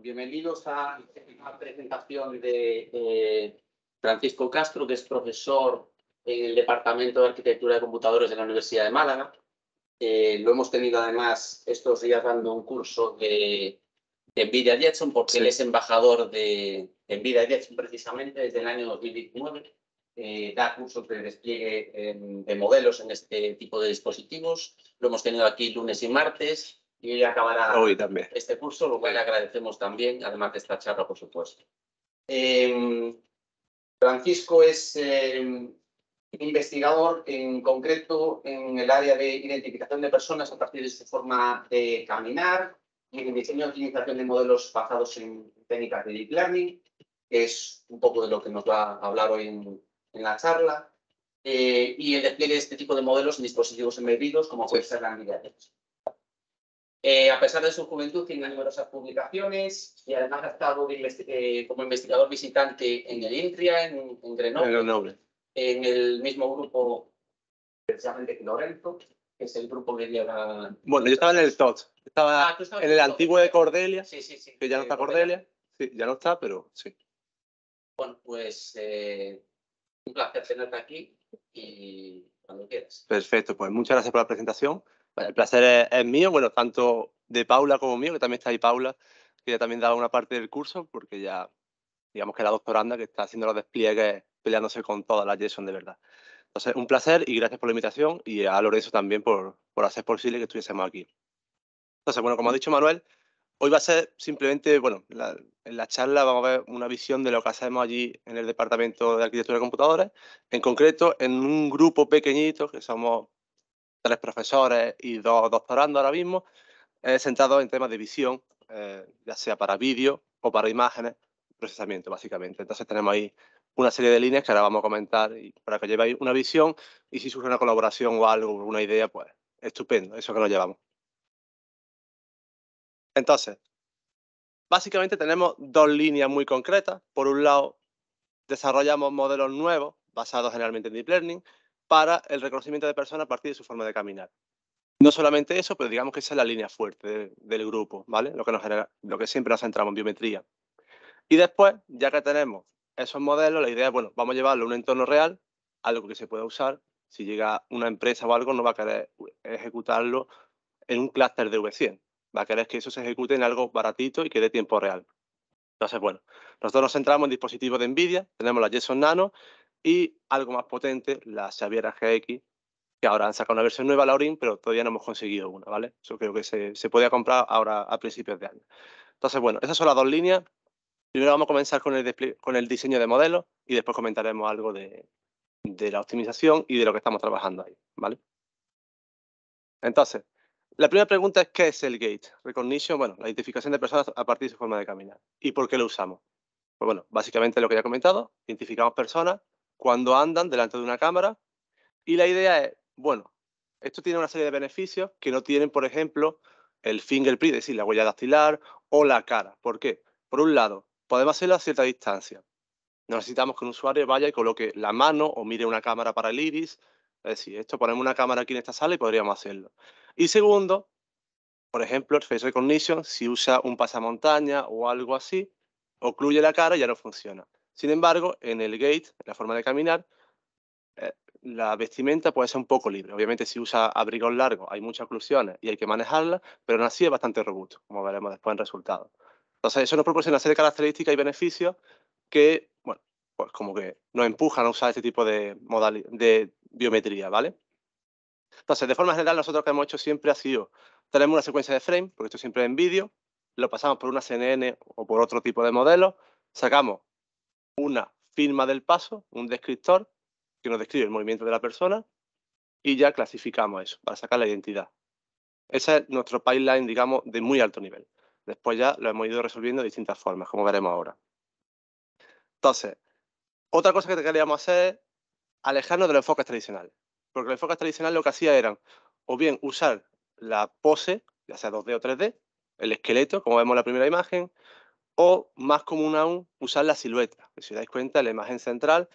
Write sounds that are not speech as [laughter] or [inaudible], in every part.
Bienvenidos a la presentación de Francisco Castro, que es profesor en el Departamento de Arquitectura de Computadores de la Universidad de Málaga. Eh, lo hemos tenido además estos días dando un curso de, de NVIDIA Jetson, porque él es embajador de, de, NVIDIA Jetson precisamente desde el año 2019. Eh, da cursos de despliegue eh, de modelos en este tipo de dispositivos. Lo hemos tenido aquí lunes y martes y hoy acabará este curso, lo cual le agradecemos también, además de esta charla, por supuesto. Em, Francisco es em, investigador en concreto en el área de identificación de personas a partir de su forma de caminar y en diseño y utilización de modelos basados en técnicas de deep learning, que es un poco de lo que nos va a hablar hoy en, la charla, eh, y el despliegue de este tipo de modelos en dispositivos embebidos como puede ser la de eh, a pesar de su juventud, tiene numerosas publicaciones y además ha estado eh, como investigador visitante en el INTRIA, en, en Grenoble, en el mismo grupo precisamente Lorenzo, que es el grupo que lleva... Bueno, yo estaba en el TOT, estaba ah, en el, antiguo de Cordelia, que ya no está Cordelia. ya no está, pero sí. Bueno, pues eh, un placer tenerte aquí y cuando quieras. Perfecto, pues muchas gracias por la presentación el placer es, mío, bueno, tanto de Paula como mío, que también está ahí Paula, que ya también da una parte del curso, porque ya, digamos que la doctoranda que está haciendo los despliegues peleándose con toda la Jason de verdad. Entonces, un placer y gracias por la invitación y a Lorenzo también por, hacer posible que estuviésemos aquí. Entonces, bueno, como ha dicho Manuel, hoy va a ser simplemente, bueno, en la charla vamos a ver una visión de lo que hacemos allí en el Departamento de Arquitectura de Computadores, en concreto en un grupo pequeñito, que somos tres profesores y dos doctorando ahora mismo, eh, en temas de visión, eh, ya sea para vídeo o para imágenes, procesamiento básicamente. Entonces tenemos ahí una serie de líneas que ahora vamos a comentar y para que lleváis una visión y si surge una colaboración o algo, una idea, pues estupendo, eso que lo llevamos. Entonces, básicamente tenemos dos líneas muy concretas. Por un lado, desarrollamos modelos nuevos basados generalmente en Deep Learning para el reconocimiento de personas a partir de su forma de caminar. No solamente eso, pero digamos que esa es la línea fuerte del grupo, ¿vale? Lo que, lo que siempre nos centramos en biometría. Y después, ya que tenemos esos modelos, la idea es, bueno, vamos a llevarlo a un entorno real, algo que se pueda usar. Si llega una empresa o algo, no va a querer ejecutarlo en un clúster de V100. Va a querer que eso se ejecute en algo baratito y que dé tiempo real. Entonces, bueno, nosotros nos centramos en dispositivos de NVIDIA, tenemos la JSON Nano y algo más potente, la Xaviera GX, que ahora han sacado una versión nueva, ORIN, pero todavía no hemos conseguido una, ¿vale? Eso creo que se, podía comprar ahora a principios de año. Entonces, bueno, esas son las dos líneas. Primero vamos a comenzar con el, con el diseño de modelos y después comentaremos algo de, de la optimización y de lo que estamos trabajando ahí, ¿vale? Entonces, la primera pregunta es ¿qué es el gate? Recognition, bueno, la identificación de personas a partir de su forma de caminar. ¿Y por qué lo usamos? Pues bueno, básicamente lo que ya he comentado, identificamos personas cuando andan delante de una cámara. Y la idea es, bueno, esto tiene una serie de beneficios que no tienen, por ejemplo, el fingerprint, es decir, la huella dactilar o la cara. ¿Por qué? Por un lado, podemos hacerlo a cierta distancia. No necesitamos que un usuario vaya y coloque la mano o mire una cámara para el iris. Es decir, esto ponemos una cámara aquí en esta sala y podríamos hacerlo. Y segundo, por ejemplo, el Face Recognition, si usa un pasamontaña o algo así, ocluye la cara y ya no funciona. Sin embargo, en el gate en la forma de caminar, eh, la vestimenta puede ser un poco libre. Obviamente, si usa abrigos largos, hay muchas oclusiones y hay que manejarla, pero aún así es bastante robusto, como veremos después en resultados. Entonces, eso nos proporciona una serie características y beneficios que, bueno, pues como que nos empujan a usar este tipo de, de biometría, ¿vale? Entonces, de forma general, nosotros lo que hemos hecho siempre ha sido, tenemos una secuencia de frame, porque esto siempre es en vídeo, lo pasamos por una CNN o por otro tipo de modelo, sacamos una firma del paso, un descriptor que nos describe el movimiento de la persona y ya clasificamos eso para sacar la identidad. Ese es nuestro pipeline, digamos, de muy alto nivel. Después ya lo hemos ido resolviendo de distintas formas, como veremos ahora. Entonces, otra cosa que queríamos hacer es alejarnos de los enfoques tradicionales. Porque los enfoques tradicionales lo que hacía eran o bien usar la pose, ya sea 2D o 3D, el esqueleto, como vemos en la primera imagen, o más común aún, usar la silueta. Si os dais cuenta, la imagen central,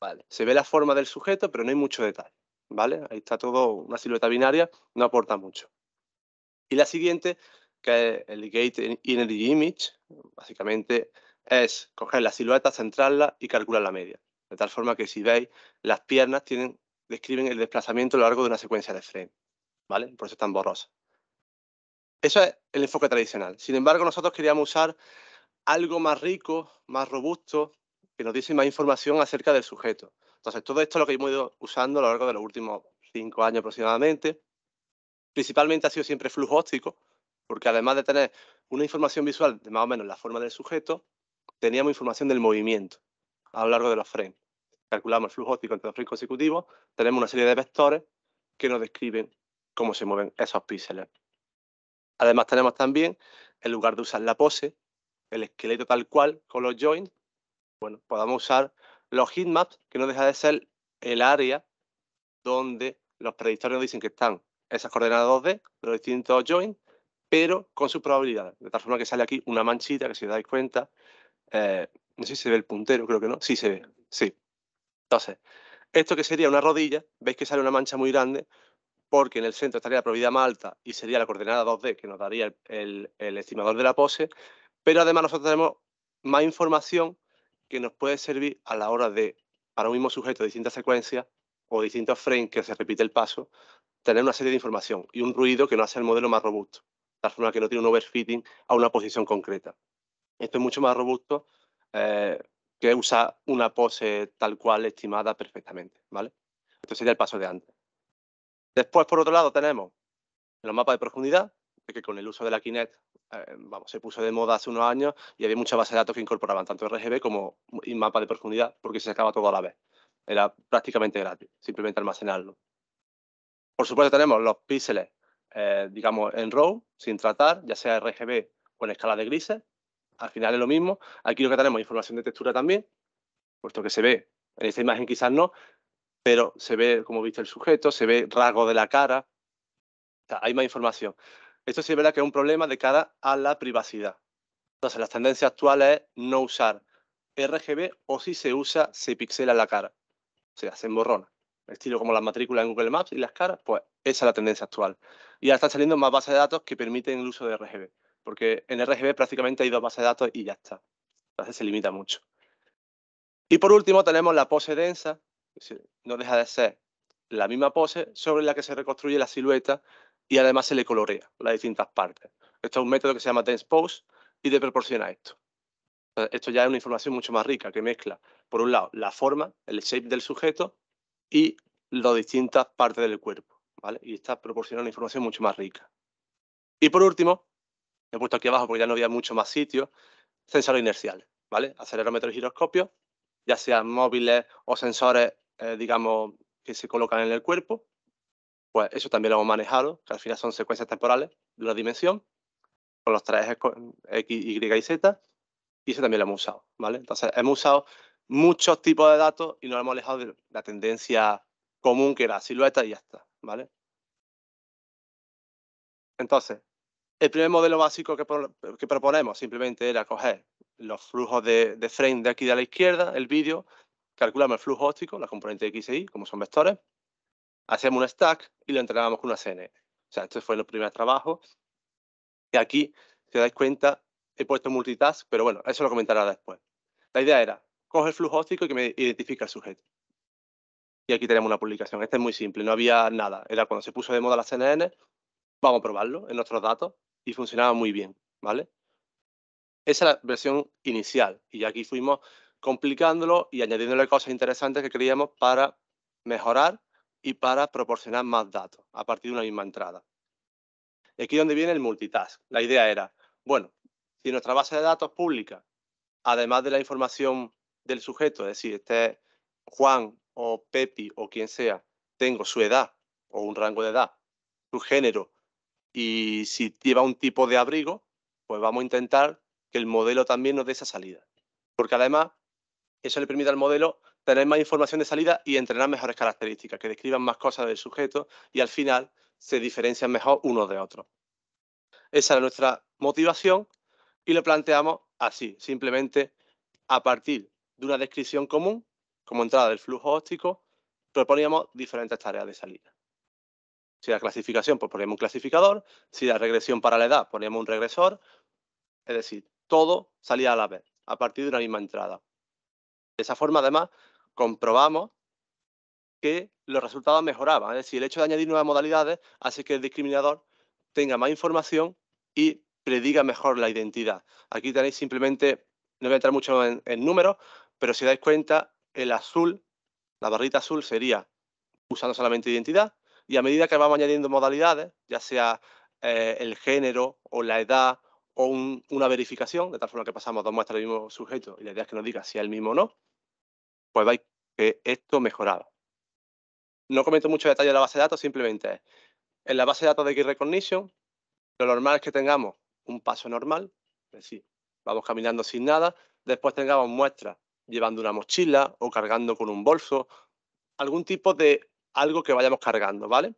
vale, se ve la forma del sujeto, pero no hay mucho detalle, ¿vale? Ahí está todo, una silueta binaria, no aporta mucho. Y la siguiente, que es el Gate Energy Image, básicamente es coger la silueta, centrarla y calcular la media. De tal forma que si veis, las piernas tienen, describen el desplazamiento a lo largo de una secuencia de frame, ¿vale? Por eso están borrosas. Eso es el enfoque tradicional. Sin embargo, nosotros queríamos usar algo más rico, más robusto, que nos diese más información acerca del sujeto. Entonces, todo esto es lo que hemos ido usando a lo largo de los últimos cinco años aproximadamente. Principalmente ha sido siempre flujo óptico, porque además de tener una información visual de más o menos la forma del sujeto, teníamos información del movimiento a lo largo de los frames. Calculamos el flujo óptico entre los frames consecutivos, tenemos una serie de vectores que nos describen cómo se mueven esos píxeles. Además tenemos también, en lugar de usar la pose, el esqueleto tal cual con los joints, bueno, podamos usar los heatmaps, que no deja de ser el área donde los predictores nos dicen que están esas coordenadas 2D de los distintos joints, pero con sus probabilidades. De tal forma que sale aquí una manchita, que si os dais cuenta, eh, no sé si se ve el puntero, creo que no, sí se ve, sí. Entonces, esto que sería una rodilla, veis que sale una mancha muy grande, porque en el centro estaría la probabilidad más alta y sería la coordenada 2D que nos daría el, estimador de la pose, pero además nosotros tenemos más información que nos puede servir a la hora de, para un mismo sujeto, de distintas secuencias o distintos frames que se repite el paso, tener una serie de información y un ruido que nos hace el modelo más robusto, de tal forma que no tiene un overfitting a una posición concreta. Esto es mucho más robusto eh, que usar una pose tal cual estimada perfectamente, ¿vale? sería el paso de antes. Después, por otro lado, tenemos los mapas de profundidad, que con el uso de la Kinect eh, vamos, se puso de moda hace unos años y había muchas bases de datos que incorporaban tanto RGB como mapa de profundidad porque se sacaba todo a la vez. Era prácticamente gratis, simplemente almacenarlo. Por supuesto tenemos los píxeles, eh, digamos, en row, sin tratar, ya sea RGB o en escala de grises. Al final es lo mismo. Aquí lo que tenemos es información de textura también, puesto que se ve en esta imagen quizás no, pero se ve, como viste, el sujeto, se ve rasgo de la cara, hay más información. Esto sí es verdad que es un problema de cara a la privacidad. Entonces, las tendencias actuales es no usar RGB o si se usa, se pixela la cara, o sea, se emborrona. Estilo como las matrículas en Google Maps y las caras, pues esa es la tendencia actual. Y ahora están saliendo más bases de datos que permiten el uso de RGB, porque en RGB prácticamente hay dos bases de datos y ya está. Entonces se limita mucho. Y por último tenemos la pose densa, no deja de ser la misma pose sobre la que se reconstruye la silueta y además se le colorea las distintas partes. Esto es un método que se llama Dense Pose y te proporciona esto. Esto ya es una información mucho más rica que mezcla, por un lado, la forma, el shape del sujeto y las distintas partes del cuerpo. ¿vale? Y está proporciona una información mucho más rica. Y por último, he puesto aquí abajo porque ya no había mucho más sitio, sensores inerciales, ¿vale? Acelerómetros giroscopios, ya sean móviles o sensores eh, digamos, que se colocan en el cuerpo, pues eso también lo hemos manejado, que al final son secuencias temporales de una dimensión, con los tres X, Y y Z, y eso también lo hemos usado, ¿vale? Entonces, hemos usado muchos tipos de datos y nos hemos alejado de la tendencia común que era silueta y ya está, ¿vale? Entonces, el primer modelo básico que, que proponemos simplemente era coger los flujos de, de frame de aquí de la izquierda, el vídeo, calculamos el flujo óptico, la componente X y e Y, como son vectores, hacemos un stack y lo entregamos con una CNN. O sea, este fue el primer trabajo. Y aquí, si dais cuenta, he puesto multitask, pero bueno, eso lo comentaré después. La idea era, coge el flujo óptico y que me identifica el sujeto. Y aquí tenemos una publicación. Este es muy simple, no había nada. Era cuando se puso de moda la CNN, vamos a probarlo en nuestros datos y funcionaba muy bien, ¿vale? Esa es la versión inicial. Y ya aquí fuimos complicándolo y añadiéndole cosas interesantes que queríamos para mejorar y para proporcionar más datos a partir de una misma entrada. aquí donde viene el multitask. La idea era, bueno, si nuestra base de datos pública, además de la información del sujeto, es decir, este Juan o Pepi o quien sea, tengo su edad o un rango de edad, su género y si lleva un tipo de abrigo, pues vamos a intentar que el modelo también nos dé esa salida. Porque además eso le permite al modelo tener más información de salida y entrenar mejores características, que describan más cosas del sujeto y al final se diferencian mejor unos de otros. Esa era nuestra motivación y lo planteamos así, simplemente a partir de una descripción común, como entrada del flujo óptico, proponíamos diferentes tareas de salida. Si era clasificación, pues poníamos un clasificador, si era regresión para la edad, poníamos un regresor, es decir, todo salía a la vez, a partir de una misma entrada. De esa forma, además, comprobamos que los resultados mejoraban. Es decir, el hecho de añadir nuevas modalidades hace que el discriminador tenga más información y prediga mejor la identidad. Aquí tenéis simplemente, no voy a entrar mucho en, números, pero si dais cuenta, el azul, la barrita azul sería usando solamente identidad y a medida que vamos añadiendo modalidades, ya sea eh, el género o la edad o una verificación, de tal forma que pasamos dos muestras del mismo sujeto y la idea es que nos diga si es el mismo o no, pues veis que esto mejoraba. No comento mucho detalle de la base de datos, simplemente es, en la base de datos de Key Recognition, lo normal es que tengamos un paso normal, es decir, vamos caminando sin nada, después tengamos muestras llevando una mochila o cargando con un bolso, algún tipo de algo que vayamos cargando, ¿vale?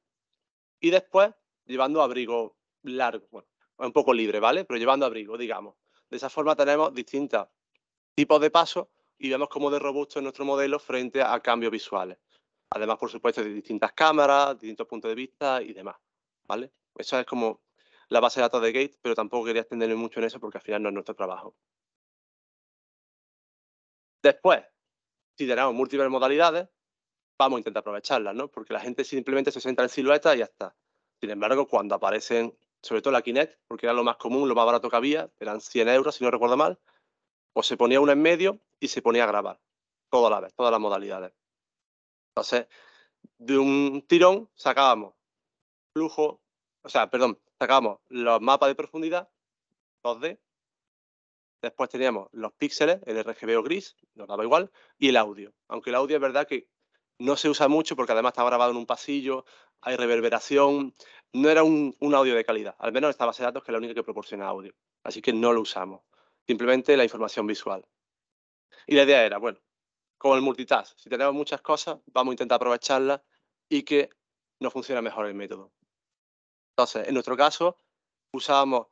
Y después llevando abrigo largo, bueno, un poco libre, ¿vale? Pero llevando abrigo, digamos. De esa forma tenemos distintos tipos de pasos y vemos cómo de robusto es nuestro modelo frente a cambios visuales. Además, por supuesto, de distintas cámaras, distintos puntos de vista y demás, ¿vale? Eso es como la base de datos de Gate, pero tampoco quería extenderme mucho en eso porque al final no es nuestro trabajo. Después, si tenemos múltiples modalidades, vamos a intentar aprovecharlas, ¿no? Porque la gente simplemente se centra en silueta y ya está. Sin embargo, cuando aparecen sobre todo la Kinect, porque era lo más común, lo más barato que había, eran 100 euros, si no recuerdo mal, o se ponía uno en medio y se ponía a grabar, toda la vez, todas las modalidades. Entonces, de un tirón sacábamos flujo, o sea, perdón, sacábamos los mapas de profundidad, 2D, después teníamos los píxeles, el RGB o gris, nos daba igual, y el audio, aunque el audio es verdad que no se usa mucho porque además está grabado en un pasillo, hay reverberación, no era un, audio de calidad, al menos esta base de datos que es la única que proporciona audio, así que no lo usamos, simplemente la información visual. Y la idea era, bueno, con el multitask, si tenemos muchas cosas, vamos a intentar aprovecharlas y que nos funcione mejor el método. Entonces, en nuestro caso, usábamos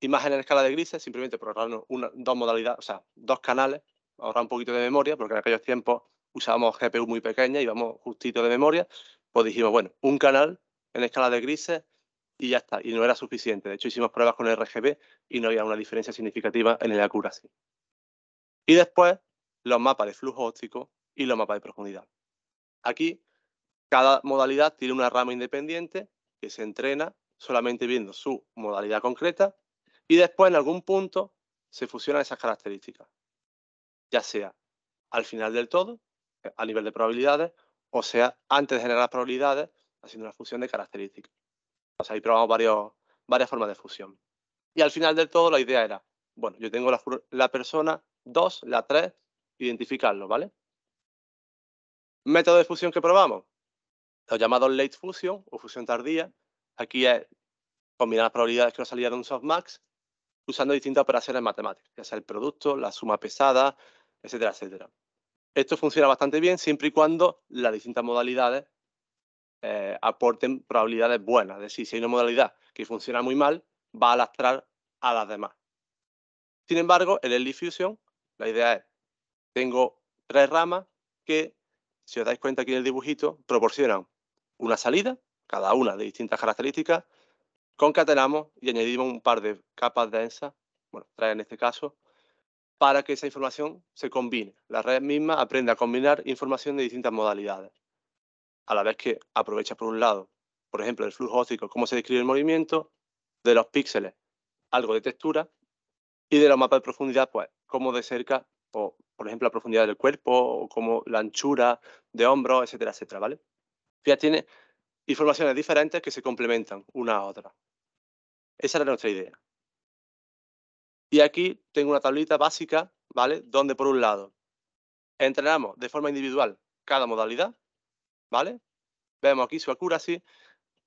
imágenes en escala de grises, simplemente por ahorrarnos dos modalidades, o sea, dos canales, ahorrar un poquito de memoria, porque en aquellos tiempos usábamos GPU muy y vamos justito de memoria, pues dijimos, bueno, un canal en escala de grises y ya está, y no era suficiente. De hecho, hicimos pruebas con el RGB y no había una diferencia significativa en el accuracy. Y después, los mapas de flujo óptico y los mapas de profundidad. Aquí, cada modalidad tiene una rama independiente que se entrena solamente viendo su modalidad concreta y después en algún punto se fusionan esas características, ya sea al final del todo, a nivel de probabilidades, o sea, antes de generar probabilidades, haciendo una fusión de características. O sea, ahí probamos varias formas de fusión. Y al final del todo, la idea era, bueno, yo tengo la, persona 2, la 3, identificarlo, ¿vale? Método de fusión que probamos, los llamados late fusion o fusión tardía. Aquí es combinar las probabilidades que nos salían de un softmax usando distintas operaciones matemáticas, ya sea el producto, la suma pesada, etcétera, etcétera. Esto funciona bastante bien siempre y cuando las distintas modalidades eh, aporten probabilidades buenas. Es decir, si hay una modalidad que funciona muy mal, va a lastrar a las demás. Sin embargo, en el diffusion, la idea es, tengo tres ramas que, si os dais cuenta aquí en el dibujito, proporcionan una salida, cada una de distintas características, concatenamos y añadimos un par de capas densas, bueno, trae en este caso, para que esa información se combine. La red misma aprende a combinar información de distintas modalidades, a la vez que aprovecha por un lado, por ejemplo, el flujo óptico, cómo se describe el movimiento, de los píxeles, algo de textura, y de los mapas de profundidad, pues, cómo de cerca, o por ejemplo, la profundidad del cuerpo, o como la anchura de hombros, etcétera, etcétera, ¿vale? Ya tiene informaciones diferentes que se complementan una a otra. Esa era nuestra idea. Y aquí tengo una tablita básica, ¿vale? Donde por un lado entrenamos de forma individual cada modalidad, ¿vale? Vemos aquí su accuracy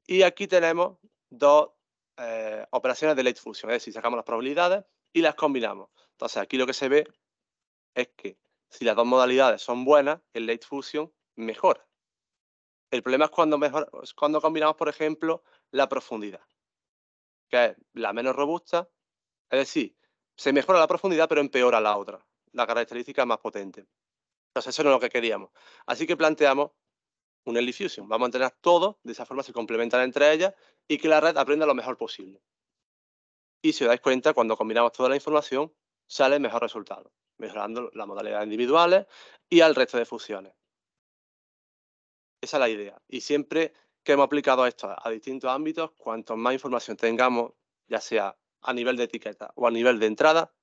y aquí tenemos dos eh, operaciones de late fusion, es decir, sacamos las probabilidades y las combinamos. Entonces aquí lo que se ve es que si las dos modalidades son buenas, el late fusion mejora. El problema es cuando, mejor, cuando combinamos, por ejemplo, la profundidad, que es la menos robusta, es decir, se mejora la profundidad, pero empeora la otra, la característica más potente. Entonces, eso no es lo que queríamos. Así que planteamos un early fusion. Vamos a tener todo, de esa forma se complementan entre ellas y que la red aprenda lo mejor posible. Y si os dais cuenta, cuando combinamos toda la información, sale mejor resultado, mejorando las modalidades individuales y al resto de fusiones. Esa es la idea. Y siempre que hemos aplicado esto a distintos ámbitos, cuanto más información tengamos, ya sea a nivel de etiqueta o a nivel de entrada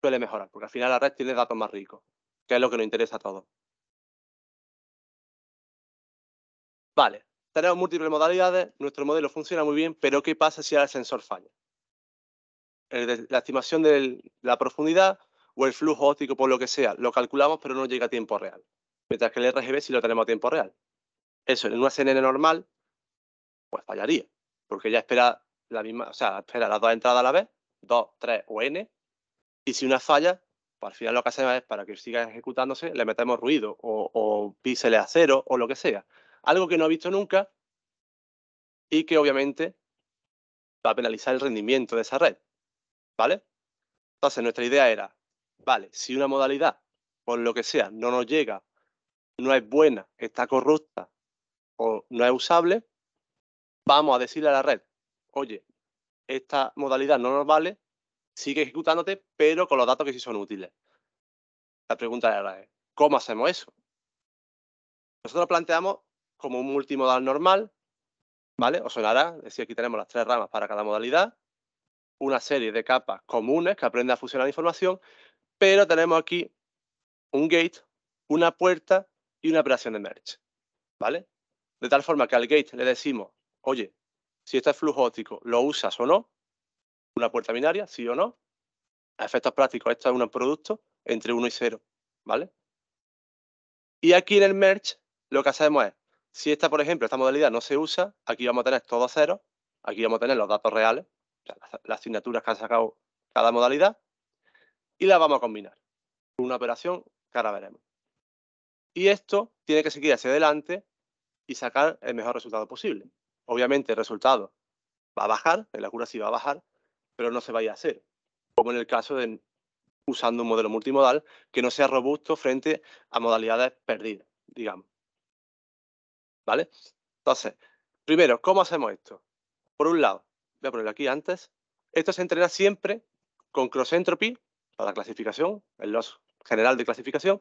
suele mejorar, porque al final la red tiene datos más ricos, que es lo que nos interesa a todos. Vale, tenemos múltiples modalidades, nuestro modelo funciona muy bien, pero ¿qué pasa si el sensor falla? La estimación de la profundidad o el flujo óptico, por lo que sea, lo calculamos, pero no llega a tiempo real. Mientras que el RGB sí lo tenemos a tiempo real. Eso en una CNN normal, pues fallaría, porque ya espera la misma, o sea, espera las dos entradas a la vez, 2, 3 o n, y si una falla, pues al final lo que hacemos es para que siga ejecutándose, le metemos ruido o, o a cero o lo que sea. Algo que no ha visto nunca y que obviamente va a penalizar el rendimiento de esa red. ¿Vale? Entonces, nuestra idea era, vale, si una modalidad, por lo que sea, no nos llega, no es buena, está corrupta o no es usable, vamos a decirle a la red, oye, esta modalidad no nos vale, sigue ejecutándote, pero con los datos que sí son útiles. La pregunta era, ¿eh? ¿cómo hacemos eso? Nosotros planteamos como un multimodal normal, ¿vale? O sonará, es decir, aquí tenemos las tres ramas para cada modalidad, una serie de capas comunes que aprende a fusionar información, pero tenemos aquí un gate, una puerta y una operación de merge, ¿vale? De tal forma que al gate le decimos, oye, si este flujo óptico lo usas o no, una puerta binaria, sí o no. A efectos prácticos, esto es un producto entre 1 y 0, ¿vale? Y aquí en el merge lo que hacemos es, si esta, por ejemplo, esta modalidad no se usa, aquí vamos a tener todo cero, aquí vamos a tener los datos reales, las asignaturas que han sacado cada modalidad, y las vamos a combinar. Una operación que ahora veremos. Y esto tiene que seguir hacia adelante y sacar el mejor resultado posible. Obviamente el resultado va a bajar, el la cura sí va a bajar, pero no se vaya a hacer, como en el caso de usando un modelo multimodal que no sea robusto frente a modalidades perdidas, digamos. ¿Vale? Entonces, primero, ¿cómo hacemos esto? Por un lado, voy a ponerlo aquí antes, esto se entrena siempre con cross entropy para la clasificación, el loss general de clasificación,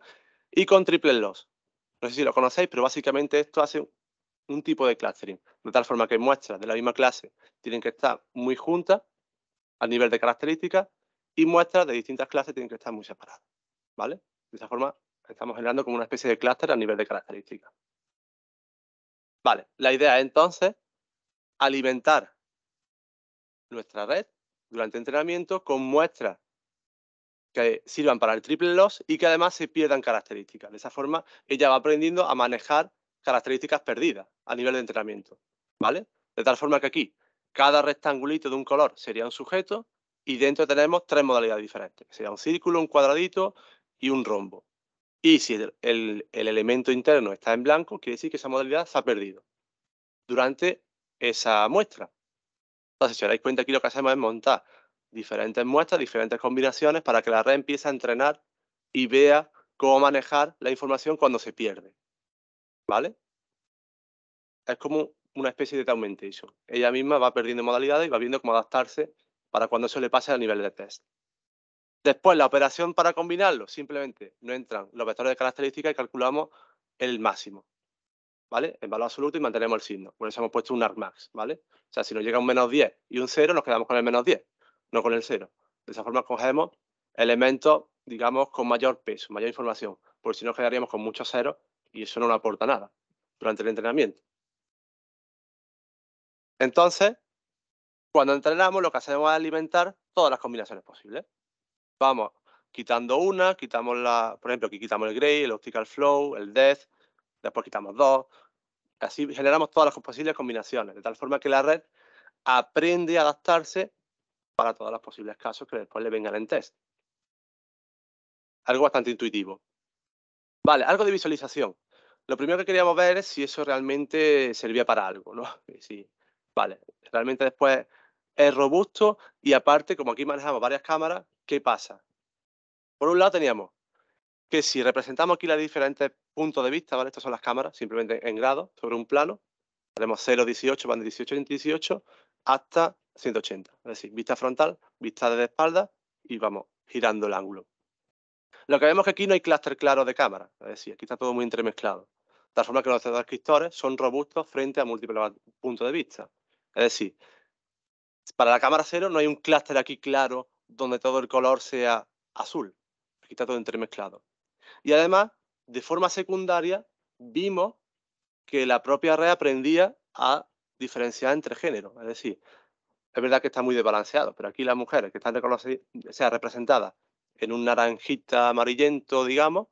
y con triple loss. No sé si lo conocéis, pero básicamente esto hace un tipo de clustering, de tal forma que muestras de la misma clase tienen que estar muy juntas a nivel de características y muestras de distintas clases tienen que estar muy separadas. ¿Vale? De esa forma estamos generando como una especie de clúster a nivel de características. Vale, la idea es entonces alimentar nuestra red durante entrenamiento con muestras que sirvan para el triple loss y que además se pierdan características. De esa forma, ella va aprendiendo a manejar características perdidas a nivel de entrenamiento, ¿vale? De tal forma que aquí cada rectangulito de un color sería un sujeto y dentro tenemos tres modalidades diferentes, sería un círculo, un cuadradito y un rombo. Y si el, elemento interno está en blanco, quiere decir que esa modalidad se ha perdido durante esa muestra. Entonces, si os dais cuenta, aquí lo que hacemos es montar diferentes muestras, diferentes combinaciones para que la red empiece a entrenar y vea cómo manejar la información cuando se pierde. ¿vale? Es como una especie de augmentation. Ella misma va perdiendo modalidades y va viendo cómo adaptarse para cuando eso le pase al nivel de test. Después, la operación para combinarlo, simplemente no entran los vectores de características y calculamos el máximo, ¿vale? En valor absoluto y mantenemos el signo. Por eso hemos puesto un argmax, ¿vale? O sea, si nos llega un menos 10 y un 0, nos quedamos con el menos 10, no con el 0. De esa forma cogemos elementos, digamos, con mayor peso, mayor información, por si no quedaríamos con muchos ceros y eso no aporta nada durante el entrenamiento. Entonces, cuando entrenamos, lo que hacemos es alimentar todas las combinaciones posibles. Vamos quitando una, quitamos la, por ejemplo, aquí quitamos el gray, el optical flow, el death, después quitamos dos. Así generamos todas las posibles combinaciones, de tal forma que la red aprende a adaptarse para todos los posibles casos que después le vengan en test. Algo bastante intuitivo. Vale, algo de visualización. Lo primero que queríamos ver es si eso realmente servía para algo, ¿no? [laughs] Si, vale, realmente después es robusto y aparte, como aquí manejamos varias cámaras, ¿qué pasa? Por un lado teníamos que si representamos aquí los diferentes puntos de vista, ¿vale? Estas son las cámaras, simplemente en grado, sobre un plano, tenemos 0, 18, van de 18 a 18 hasta 180. Es decir, vista frontal, vista de espalda y vamos girando el ángulo. Lo que vemos que aquí no hay clúster claro de cámara, es decir, aquí está todo muy entremezclado de forma que los transcriptores son robustos frente a múltiples puntos de vista. Es decir, para la cámara cero no hay un clúster aquí claro donde todo el color sea azul. Aquí está todo entremezclado. Y además, de forma secundaria, vimos que la propia red aprendía a diferenciar entre géneros. Es decir, es verdad que está muy desbalanceado, pero aquí las mujeres que están sea, representadas en un naranjita amarillento, digamos,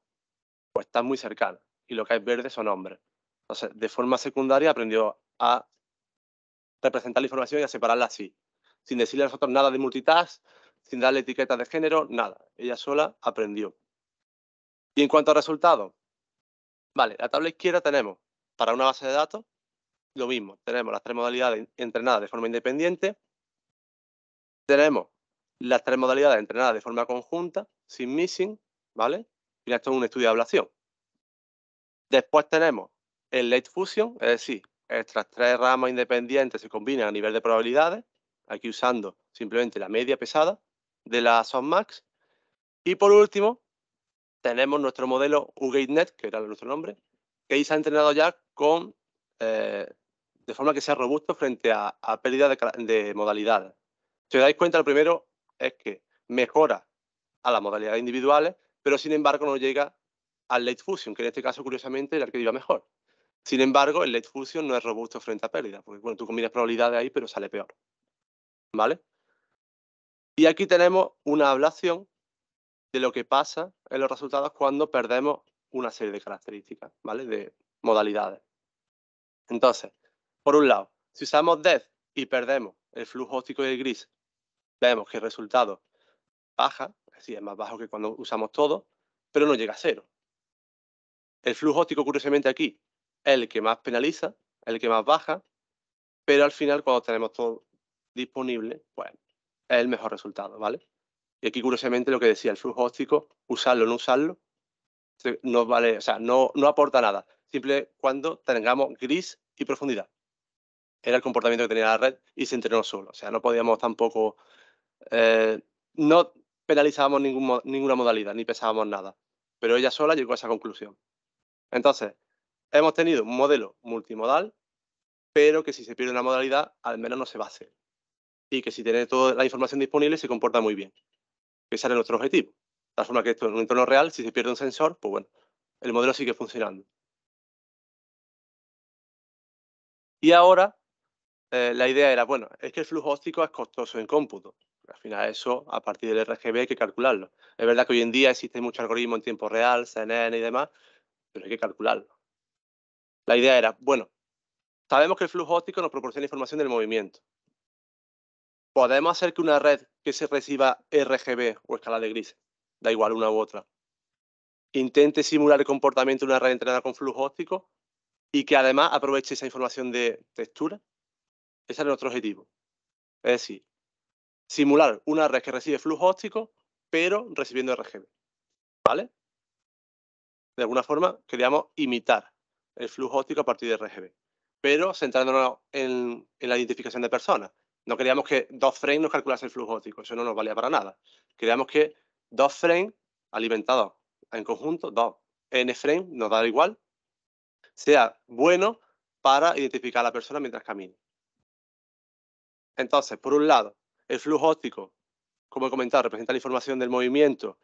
pues están muy cercanas y lo que hay verde son hombres. Entonces, de forma secundaria aprendió a representar la información y a separarla así, sin decirle a nosotros nada de multitask, sin darle etiqueta de género, nada. Ella sola aprendió. Y en cuanto a resultados, vale, la tabla izquierda tenemos para una base de datos lo mismo, tenemos las tres modalidades entrenadas de forma independiente, tenemos las tres modalidades entrenadas de forma conjunta, sin missing, ¿vale? Y esto es un estudio de ablación. Después tenemos el late fusion, es decir, estas tres ramas independientes se combinan a nivel de probabilidades, aquí usando simplemente la media pesada de la softmax. Y por último, tenemos nuestro modelo UgateNet, que era nuestro nombre, que ahí se ha entrenado ya con, eh, de forma que sea robusto frente a, pérdidas pérdida de, modalidad. modalidades. Si os dais cuenta, lo primero es que mejora a las modalidades individuales, pero sin embargo no llega al late fusion, que en este caso, curiosamente, el que iba mejor. Sin embargo, el late fusion no es robusto frente a pérdida, porque bueno, tú combinas probabilidades ahí, pero sale peor. ¿Vale? Y aquí tenemos una ablación de lo que pasa en los resultados cuando perdemos una serie de características, ¿vale? De modalidades. Entonces, por un lado, si usamos DEF y perdemos el flujo óptico y el gris, vemos que el resultado baja, es decir, es más bajo que cuando usamos todo, pero no llega a cero. El flujo óptico, curiosamente, aquí es el que más penaliza, el que más baja, pero al final, cuando tenemos todo disponible, pues es el mejor resultado, ¿vale? Y aquí, curiosamente, lo que decía, el flujo óptico, usarlo o no usarlo, no vale, o sea, no, no aporta nada, simple cuando tengamos gris y profundidad. Era el comportamiento que tenía la red y se entrenó solo. O sea, no podíamos tampoco, eh, no penalizábamos ningún, ninguna modalidad, ni pesábamos nada. Pero ella sola llegó a esa conclusión. Entonces, hemos tenido un modelo multimodal, pero que si se pierde una modalidad, al menos no se va a hacer. Y que si tiene toda la información disponible, se comporta muy bien. Ese era nuestro objetivo. De forma que esto en un entorno real, si se pierde un sensor, pues bueno, el modelo sigue funcionando. Y ahora, eh, la idea era, bueno, es que el flujo óptico es costoso en cómputo. Al final eso, a partir del RGB, hay que calcularlo. Es verdad que hoy en día existen muchos algoritmos en tiempo real, CNN y demás, pero hay que calcularlo. La idea era, bueno, sabemos que el flujo óptico nos proporciona información del movimiento. Podemos hacer que una red que se reciba RGB o escala de grises, da igual una u otra, intente simular el comportamiento de una red entrenada con flujo óptico y que además aproveche esa información de textura. Ese era nuestro objetivo. Es decir, simular una red que recibe flujo óptico, pero recibiendo RGB. ¿Vale? de alguna forma, queríamos imitar el flujo óptico a partir de RGB, pero centrándonos en, la identificación de personas. No queríamos que dos frames nos calculasen el flujo óptico, eso no nos valía para nada. Queríamos que dos frames alimentados en conjunto, dos n frames, nos da igual, sea bueno para identificar a la persona mientras camina. Entonces, por un lado, el flujo óptico, como he comentado, representa la información del movimiento,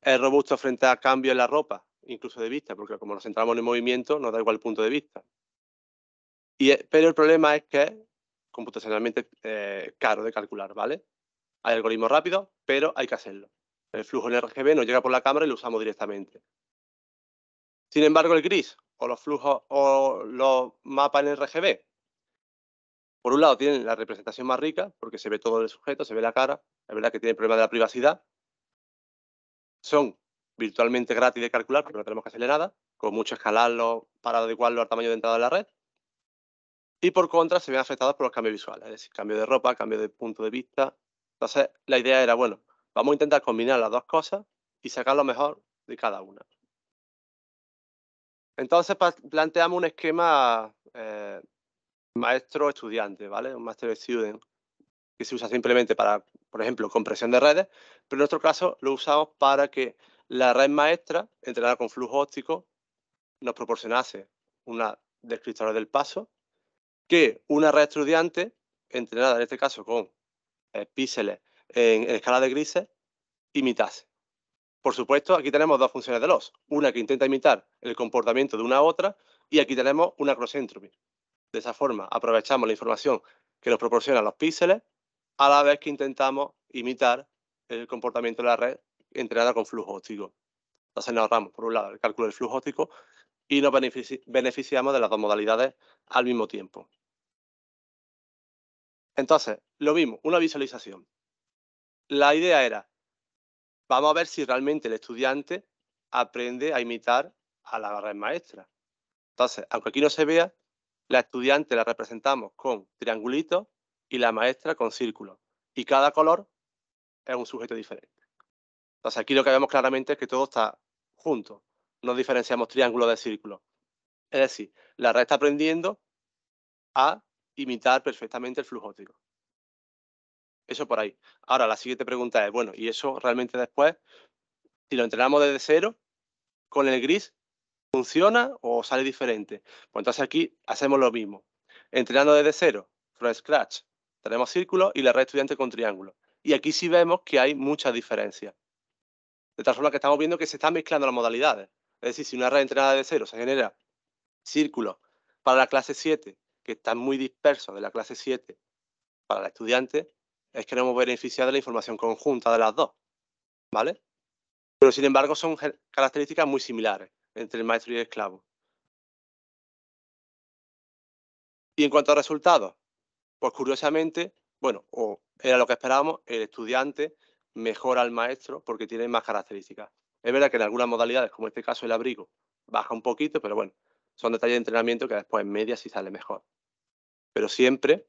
es robusto frente a cambio en la ropa, incluso de vista, porque como nos centramos en el movimiento, nos da igual el punto de vista. Y, eh, pero el problema es que computacionalmente eh, caro de calcular, ¿vale? Hay algoritmos rápidos, pero hay que hacerlo. El flujo en RGB nos llega por la cámara y lo usamos directamente. Sin embargo, el gris o los flujos o los mapas en RGB, por un lado tienen la representación más rica, porque se ve todo el sujeto, se ve la cara, es verdad que tiene el problema de la privacidad. Son virtualmente gratis de calcular, porque no tenemos que hacerle nada, con mucho escalarlo para adecuarlo al tamaño de entrada de la red. Y por contra, se ven afectados por los cambios visuales, es decir, cambio de ropa, cambio de punto de vista. Entonces, la idea era, bueno, vamos a intentar combinar las dos cosas y sacar lo mejor de cada una. Entonces, planteamos un esquema eh, maestro-estudiante, ¿vale? Un master-student, que se usa simplemente para, por ejemplo, compresión de redes, pero en nuestro caso lo usamos para que la red maestra, entrenada con flujo óptico, nos proporcionase una descriptora del paso que una red estudiante, entrenada en este caso con eh, píxeles en, escala de grises, imitase. Por supuesto, aquí tenemos dos funciones de los. Una que intenta imitar el comportamiento de una otra y aquí tenemos una cross-entropy. De esa forma, aprovechamos la información que nos proporcionan los píxeles a la vez que intentamos imitar el comportamiento de la red entrenada con flujo óptico. Entonces nos ahorramos, por un lado, el cálculo del flujo óptico y nos beneficiamos de las dos modalidades al mismo tiempo. Entonces, lo mismo, una visualización. La idea era, vamos a ver si realmente el estudiante aprende a imitar a la red maestra. Entonces, aunque aquí no se vea, la estudiante la representamos con triangulitos y la maestra con círculos. Y cada color es un sujeto diferente. Entonces aquí lo que vemos claramente es que todo está junto, no diferenciamos triángulo de círculo. Es decir, la red está aprendiendo a imitar perfectamente el flujo óptico. Eso por ahí. Ahora, la siguiente pregunta es, bueno, ¿y eso realmente después, si lo entrenamos desde cero, con el gris, funciona o sale diferente? Pues entonces aquí hacemos lo mismo. Entrenando desde cero, from scratch, tenemos círculo y la red estudiante con triángulo. Y aquí sí vemos que hay muchas diferencias. De tal forma que estamos viendo que se están mezclando las modalidades. Es decir, si una red entrenada de cero se genera círculos para la clase 7, que están muy dispersos de la clase 7 para el estudiante, es que no hemos beneficiado de la información conjunta de las dos. ¿Vale? Pero sin embargo son características muy similares entre el maestro y el esclavo. Y en cuanto a resultados, pues curiosamente, bueno, o era lo que esperábamos, el estudiante mejora al maestro porque tiene más características. Es verdad que en algunas modalidades, como este caso el abrigo, baja un poquito, pero bueno, son detalles de entrenamiento que después en media sí sale mejor. Pero siempre,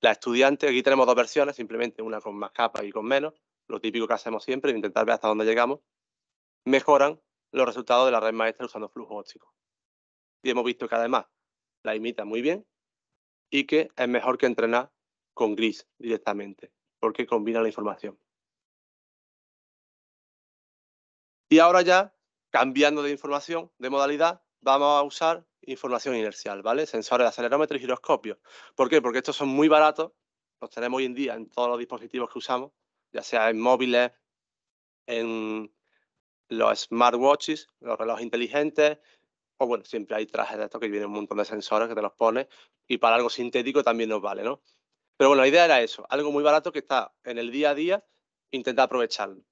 la estudiante, aquí tenemos dos versiones, simplemente una con más capas y con menos, lo típico que hacemos siempre, intentar ver hasta dónde llegamos, mejoran los resultados de la red maestra usando flujo óptico. Y hemos visto que además la imita muy bien y que es mejor que entrenar con gris directamente, porque combina la información. Y ahora ya, cambiando de información, de modalidad, vamos a usar información inercial, ¿vale? Sensores de acelerómetro y giroscopios. ¿Por qué? Porque estos son muy baratos, los tenemos hoy en día en todos los dispositivos que usamos, ya sea en móviles, en los smartwatches, los relojes inteligentes, o bueno, siempre hay trajes de estos que vienen un montón de sensores que te los pones, y para algo sintético también nos vale, ¿no? Pero bueno, la idea era eso, algo muy barato que está en el día a día, intenta aprovecharlo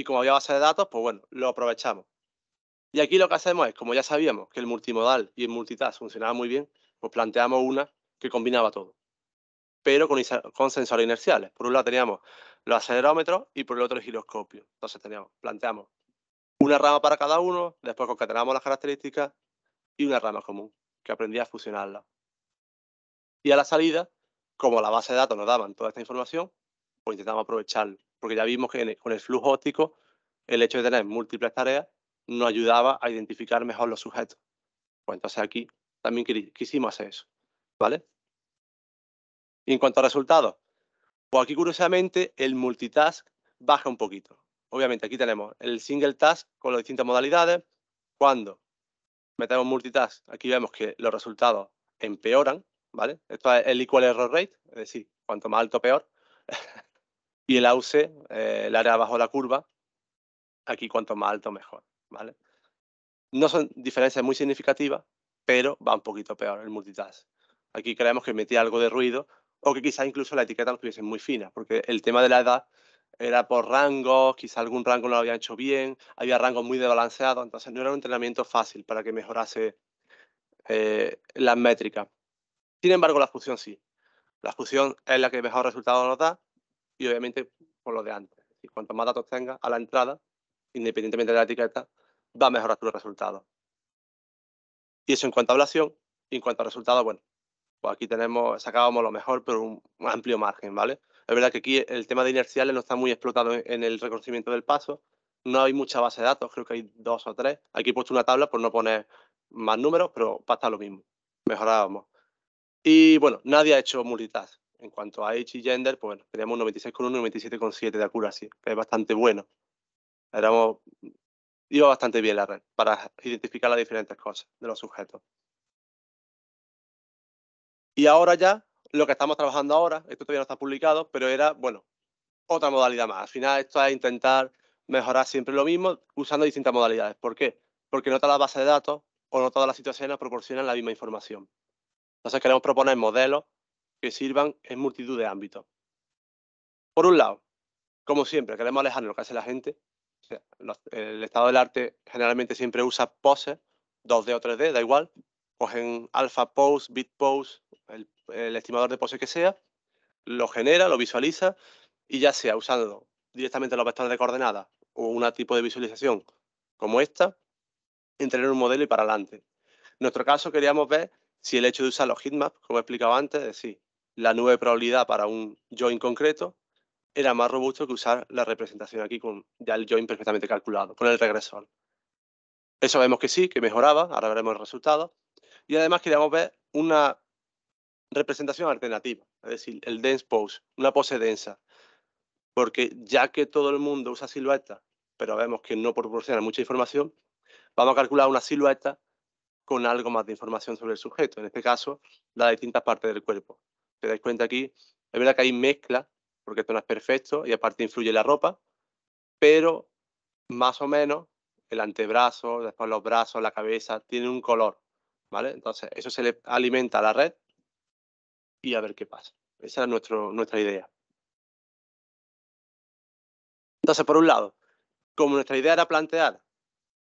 y como había base de datos, pues bueno, lo aprovechamos. Y aquí lo que hacemos es, como ya sabíamos que el multimodal y el multitask funcionaba muy bien, pues planteamos una que combinaba todo, pero con, con sensores inerciales. Por un lado teníamos los acelerómetros y por el otro el giroscopio. Entonces teníamos, planteamos una rama para cada uno, después concatenamos las características y una rama común, que aprendía a fusionarla. Y a la salida, como la base de datos nos daban toda esta información, pues intentamos aprovecharlo porque ya vimos que con el flujo óptico el hecho de tener múltiples tareas nos ayudaba a identificar mejor los sujetos. Pues entonces aquí también quisimos hacer eso, ¿vale? Y en cuanto a resultados, pues aquí curiosamente el multitask baja un poquito. Obviamente aquí tenemos el single task con las distintas modalidades. Cuando metemos multitask, aquí vemos que los resultados empeoran, ¿vale? Esto es el equal error rate, es decir, cuanto más alto peor. [laughs] Y el AUSE, el eh, área bajo la curva, aquí cuanto más alto mejor, ¿vale? No son diferencias muy significativas, pero va un poquito peor el multitask. Aquí creemos que metía algo de ruido o que quizás incluso la etiqueta no estuviese muy fina, porque el tema de la edad era por rangos, quizá algún rango no lo habían hecho bien, había rangos muy desbalanceados, entonces no era un entrenamiento fácil para que mejorase eh, las métricas. Sin embargo, la fusión sí. La fusión es la que mejor resultado nos da y obviamente por lo de antes. Y cuanto más datos tengas a la entrada, independientemente de la etiqueta, va a mejorar tu resultado. Y eso en cuanto a ablación y en cuanto a resultados, bueno, pues aquí tenemos, sacábamos lo mejor, pero un amplio margen, ¿vale? Es verdad que aquí el tema de inerciales no está muy explotado en, el reconocimiento del paso, no hay mucha base de datos, creo que hay dos o tres. Aquí he puesto una tabla por no poner más números, pero pasa lo mismo. Mejorábamos. Y bueno, nadie ha hecho multitask. En cuanto a age y gender, pues bueno, teníamos un 96,1 y un 97,7 de accuracy, que es bastante bueno. Éramos, iba bastante bien la red para identificar las diferentes cosas de los sujetos. Y ahora ya, lo que estamos trabajando ahora, esto todavía no está publicado, pero era, bueno, otra modalidad más. Al final, esto es intentar mejorar siempre lo mismo usando distintas modalidades. ¿Por qué? Porque no todas las bases de datos o no todas las situaciones proporcionan la misma información. Entonces queremos proponer modelos que sirvan en multitud de ámbitos. Por un lado, como siempre, queremos alejarnos de lo que hace la gente. el estado del arte generalmente siempre usa poses, 2D o 3D, da igual. Cogen alfa pose, bit pose, el, estimador de pose que sea, lo genera, lo visualiza y ya sea usando directamente los vectores de coordenadas o un tipo de visualización como esta, entrenar un modelo y para adelante. En nuestro caso queríamos ver si el hecho de usar los heatmaps, como he explicado antes, es sí, la nube de probabilidad para un join concreto era más robusto que usar la representación aquí con ya el join perfectamente calculado, con el regresor. Eso vemos que sí, que mejoraba, ahora veremos el resultado. Y además queríamos ver una representación alternativa, es decir, el dense pose, una pose densa. Porque ya que todo el mundo usa silueta, pero vemos que no proporciona mucha información, vamos a calcular una silueta con algo más de información sobre el sujeto, en este caso, las distintas partes del cuerpo te dais cuenta aquí, es verdad que hay mezcla, porque esto no es perfecto y aparte influye la ropa, pero más o menos el antebrazo, después los brazos, la cabeza, tiene un color, ¿vale? Entonces, eso se le alimenta a la red y a ver qué pasa. Esa es nuestra idea. Entonces, por un lado, como nuestra idea era plantear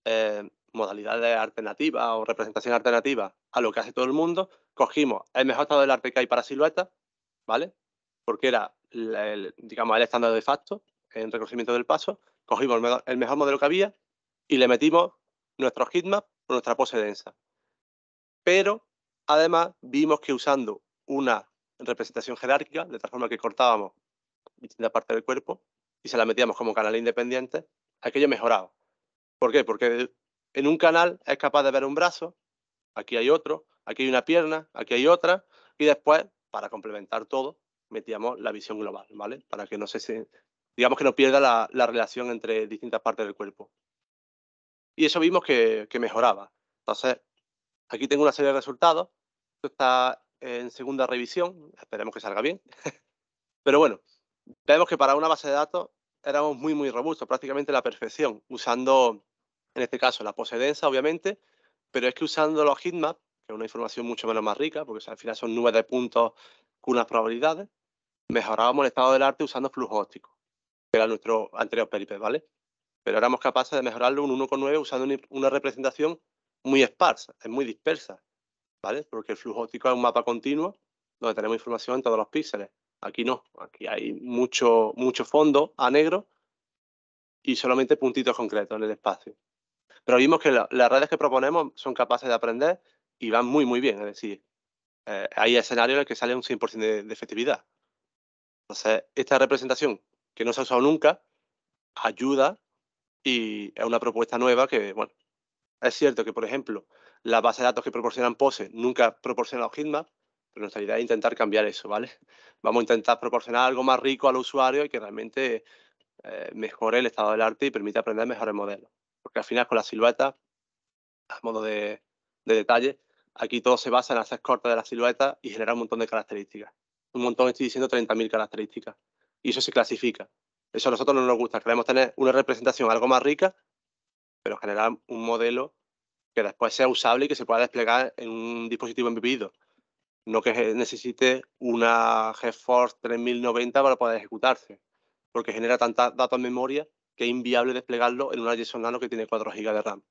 eh, modalidades alternativas o representación alternativa a lo que hace todo el mundo, cogimos el mejor estado del arte que hay para silueta, ¿vale? Porque era, el, digamos, el estándar de facto en reconocimiento del paso, cogimos el mejor, modelo que había y le metimos nuestro hitmap o nuestra pose densa. Pero, además, vimos que usando una representación jerárquica, de tal forma que cortábamos distintas partes del cuerpo y se la metíamos como canal independiente, aquello mejoraba. ¿Por qué? Porque en un canal es capaz de ver un brazo, aquí hay otro, aquí hay una pierna, aquí hay otra, y después, para complementar todo, metíamos la visión global, ¿vale? Para que no se, digamos que no pierda la, relación entre distintas partes del cuerpo. Y eso vimos que, mejoraba. Entonces, aquí tengo una serie de resultados. Esto está en segunda revisión, esperemos que salga bien. [laughs] Pero bueno, vemos que para una base de datos éramos muy, muy robustos, prácticamente la perfección, usando, en este caso, la posedensa, obviamente, pero es que usando los heatmaps una información mucho menos más rica, porque al final son nubes de puntos con unas probabilidades, mejorábamos el estado del arte usando flujo óptico, que era nuestro anterior peripe, ¿vale? Pero éramos capaces de mejorarlo un 1,9 usando una representación muy esparsa, es muy dispersa, ¿vale? Porque el flujo óptico es un mapa continuo donde tenemos información en todos los píxeles. Aquí no, aquí hay mucho, mucho fondo a negro y solamente puntitos concretos en el espacio. Pero vimos que las redes que proponemos son capaces de aprender y van muy, muy bien. Es decir, eh, hay escenarios en los que sale un 100% de, efectividad. Entonces, esta representación que no se ha usado nunca ayuda y es una propuesta nueva que, bueno, es cierto que, por ejemplo, la base de datos que proporcionan POSE nunca proporciona los pero nuestra idea es intentar cambiar eso, ¿vale? [laughs] Vamos a intentar proporcionar algo más rico al usuario y que realmente eh, mejore el estado del arte y permita aprender mejor el modelo. Porque al final con la silueta, a modo de detalle, Aquí todo se basa en hacer cortes de la silueta y generar un montón de características. Un montón, estoy diciendo 30.000 características. Y eso se clasifica. Eso a nosotros no nos gusta. Queremos tener una representación algo más rica, pero generar un modelo que después sea usable y que se pueda desplegar en un dispositivo embebido. No que necesite una GeForce 3090 para poder ejecutarse, porque genera tanta datos en memoria que es inviable desplegarlo en una JSON Nano que tiene 4 GB de RAM,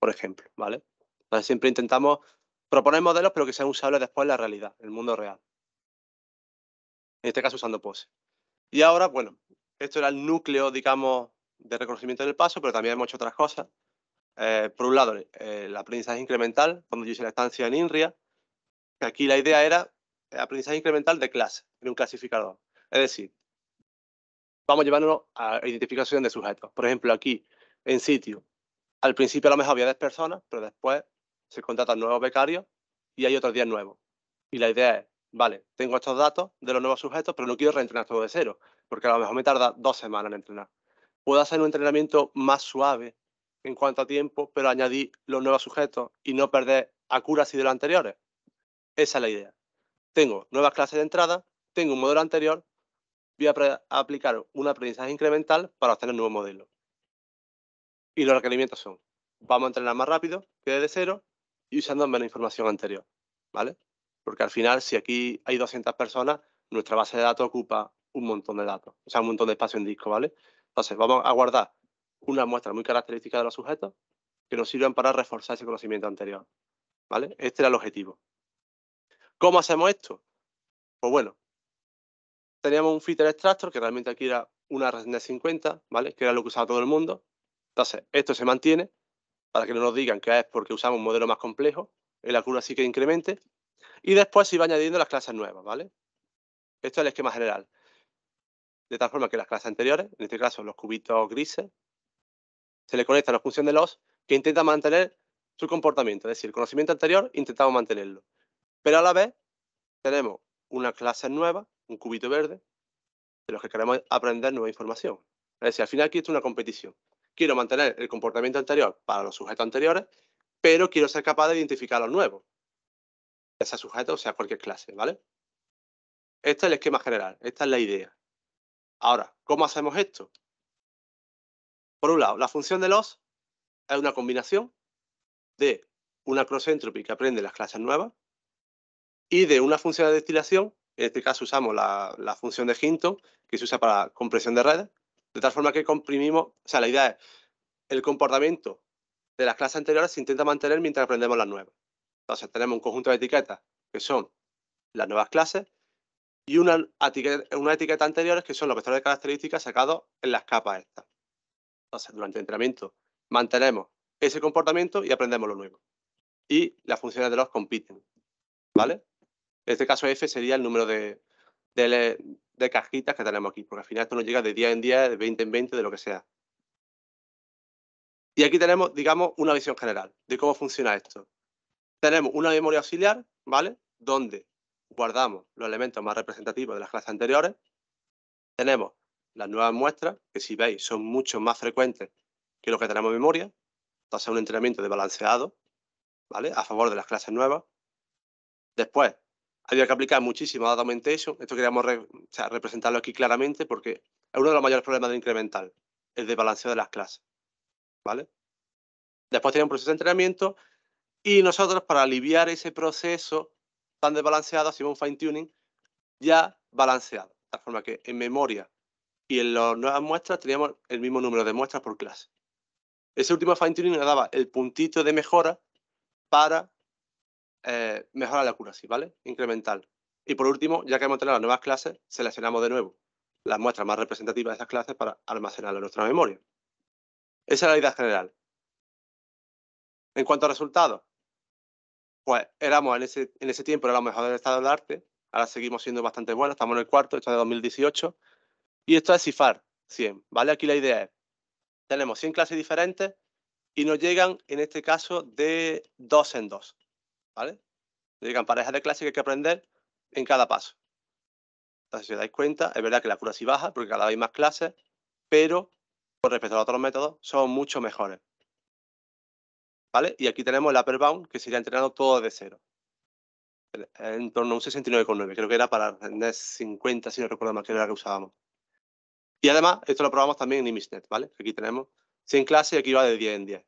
por ejemplo, ¿vale? Entonces siempre intentamos proponer modelos, pero que sean usables después en la realidad, en el mundo real. En este caso usando pose. Y ahora, bueno, esto era el núcleo, digamos, de reconocimiento del paso, pero también hemos hecho otras cosas. Eh, por un lado, el aprendizaje incremental, cuando yo hice la estancia en INRIA, aquí la idea era eh, aprendizaje incremental de clase, en un clasificador. Es decir, vamos llevándolo a identificación de sujetos. Por ejemplo, aquí, en sitio, al principio a lo mejor había 10 personas, pero después se contratan nuevos becarios y hay otros 10 nuevos. Y la idea es, vale, tengo estos datos de los nuevos sujetos, pero no quiero reentrenar todo de cero, porque a lo mejor me tarda dos semanas en entrenar. Puedo hacer un entrenamiento más suave en cuanto a tiempo, pero añadir los nuevos sujetos y no perder a curas y de los anteriores. Esa es la idea. Tengo nuevas clases de entrada, tengo un modelo anterior, voy a, aplicar un aprendizaje incremental para obtener el nuevo modelo. Y los requerimientos son, vamos a entrenar más rápido que de cero, y usando menos información anterior, ¿vale? Porque al final, si aquí hay 200 personas, nuestra base de datos ocupa un montón de datos, o sea, un montón de espacio en disco, ¿vale? Entonces, vamos a guardar una muestra muy característica de los sujetos que nos sirvan para reforzar ese conocimiento anterior, ¿vale? Este era el objetivo. ¿Cómo hacemos esto? Pues bueno, teníamos un filter extractor, que realmente aquí era una red 50, ¿vale? Que era lo que usaba todo el mundo. Entonces, esto se mantiene para que no nos digan que es porque usamos un modelo más complejo, en la curva sí que incremente, y después se va añadiendo las clases nuevas, ¿vale? Esto es el esquema general. De tal forma que las clases anteriores, en este caso los cubitos grises, se le conectan a la función de los que intenta mantener su comportamiento, es decir, el conocimiento anterior intentamos mantenerlo. Pero a la vez tenemos una clase nueva, un cubito verde, de los que queremos aprender nueva información. Es decir, al final aquí es una competición quiero mantener el comportamiento anterior para los sujetos anteriores, pero quiero ser capaz de identificar los nuevos, Ese sujeto o sea cualquier clase, ¿vale? Este es el esquema general, esta es la idea. Ahora, ¿cómo hacemos esto? Por un lado, la función de los es una combinación de una cross entropy que aprende las clases nuevas y de una función de destilación, en este caso usamos la, la función de Hinton, que se usa para compresión de redes, de tal forma que comprimimos, o sea, la idea es el comportamiento de las clases anteriores se intenta mantener mientras aprendemos las nuevas. Entonces tenemos un conjunto de etiquetas que son las nuevas clases y una etiqueta, una anteriores que son los vectores de características sacados en las capas estas. Entonces, durante el entrenamiento mantenemos ese comportamiento y aprendemos lo nuevo. Y las funciones de los compiten. ¿Vale? En este caso F sería el número de, de cajitas que tenemos aquí, porque al final esto nos llega de día en día, de 20 en 20, de lo que sea. Y aquí tenemos, digamos, una visión general de cómo funciona esto. Tenemos una memoria auxiliar, ¿vale? Donde guardamos los elementos más representativos de las clases anteriores. Tenemos las nuevas muestras, que si veis son mucho más frecuentes que lo que tenemos en memoria. Entonces, un entrenamiento de balanceado, ¿vale? A favor de las clases nuevas. Después, había que aplicar muchísimo data eso, Esto queríamos representarlo aquí claramente porque es uno de los mayores problemas de incremental, el de de las clases. ¿Vale? Después tiene un proceso de entrenamiento y nosotros para aliviar ese proceso tan desbalanceado hacíamos un fine tuning ya balanceado. De forma que en memoria y en las nuevas muestras teníamos el mismo número de muestras por clase. Ese último fine tuning nos daba el puntito de mejora para eh, mejora la accuracy, ¿vale? Incremental. Y por último, ya que hemos tenido las nuevas clases, seleccionamos de nuevo las muestras más representativas de esas clases para almacenarlas en nuestra memoria. Esa es la idea general. En cuanto a resultados, pues éramos en ese, en ese tiempo éramos mejores del estado de arte, ahora seguimos siendo bastante buenos, estamos en el cuarto, esto es de 2018, y esto es CIFAR 100, ¿vale? Aquí la idea es, tenemos 100 clases diferentes y nos llegan, en este caso, de dos en dos. ¿vale? Digan, parejas de clases que hay que aprender en cada paso. Entonces, si os dais cuenta, es verdad que la cura sí baja porque cada vez hay más clases, pero con respecto a los otros métodos, son mucho mejores. ¿Vale? Y aquí tenemos el upper bound, que sería entrenando todo de cero. En torno a un 69,9. Creo que era para Net 50, si no recuerdo mal, que era la que usábamos. Y además, esto lo probamos también en IMISNET, ¿vale? Aquí tenemos 100 clases y aquí va de 10 en 10.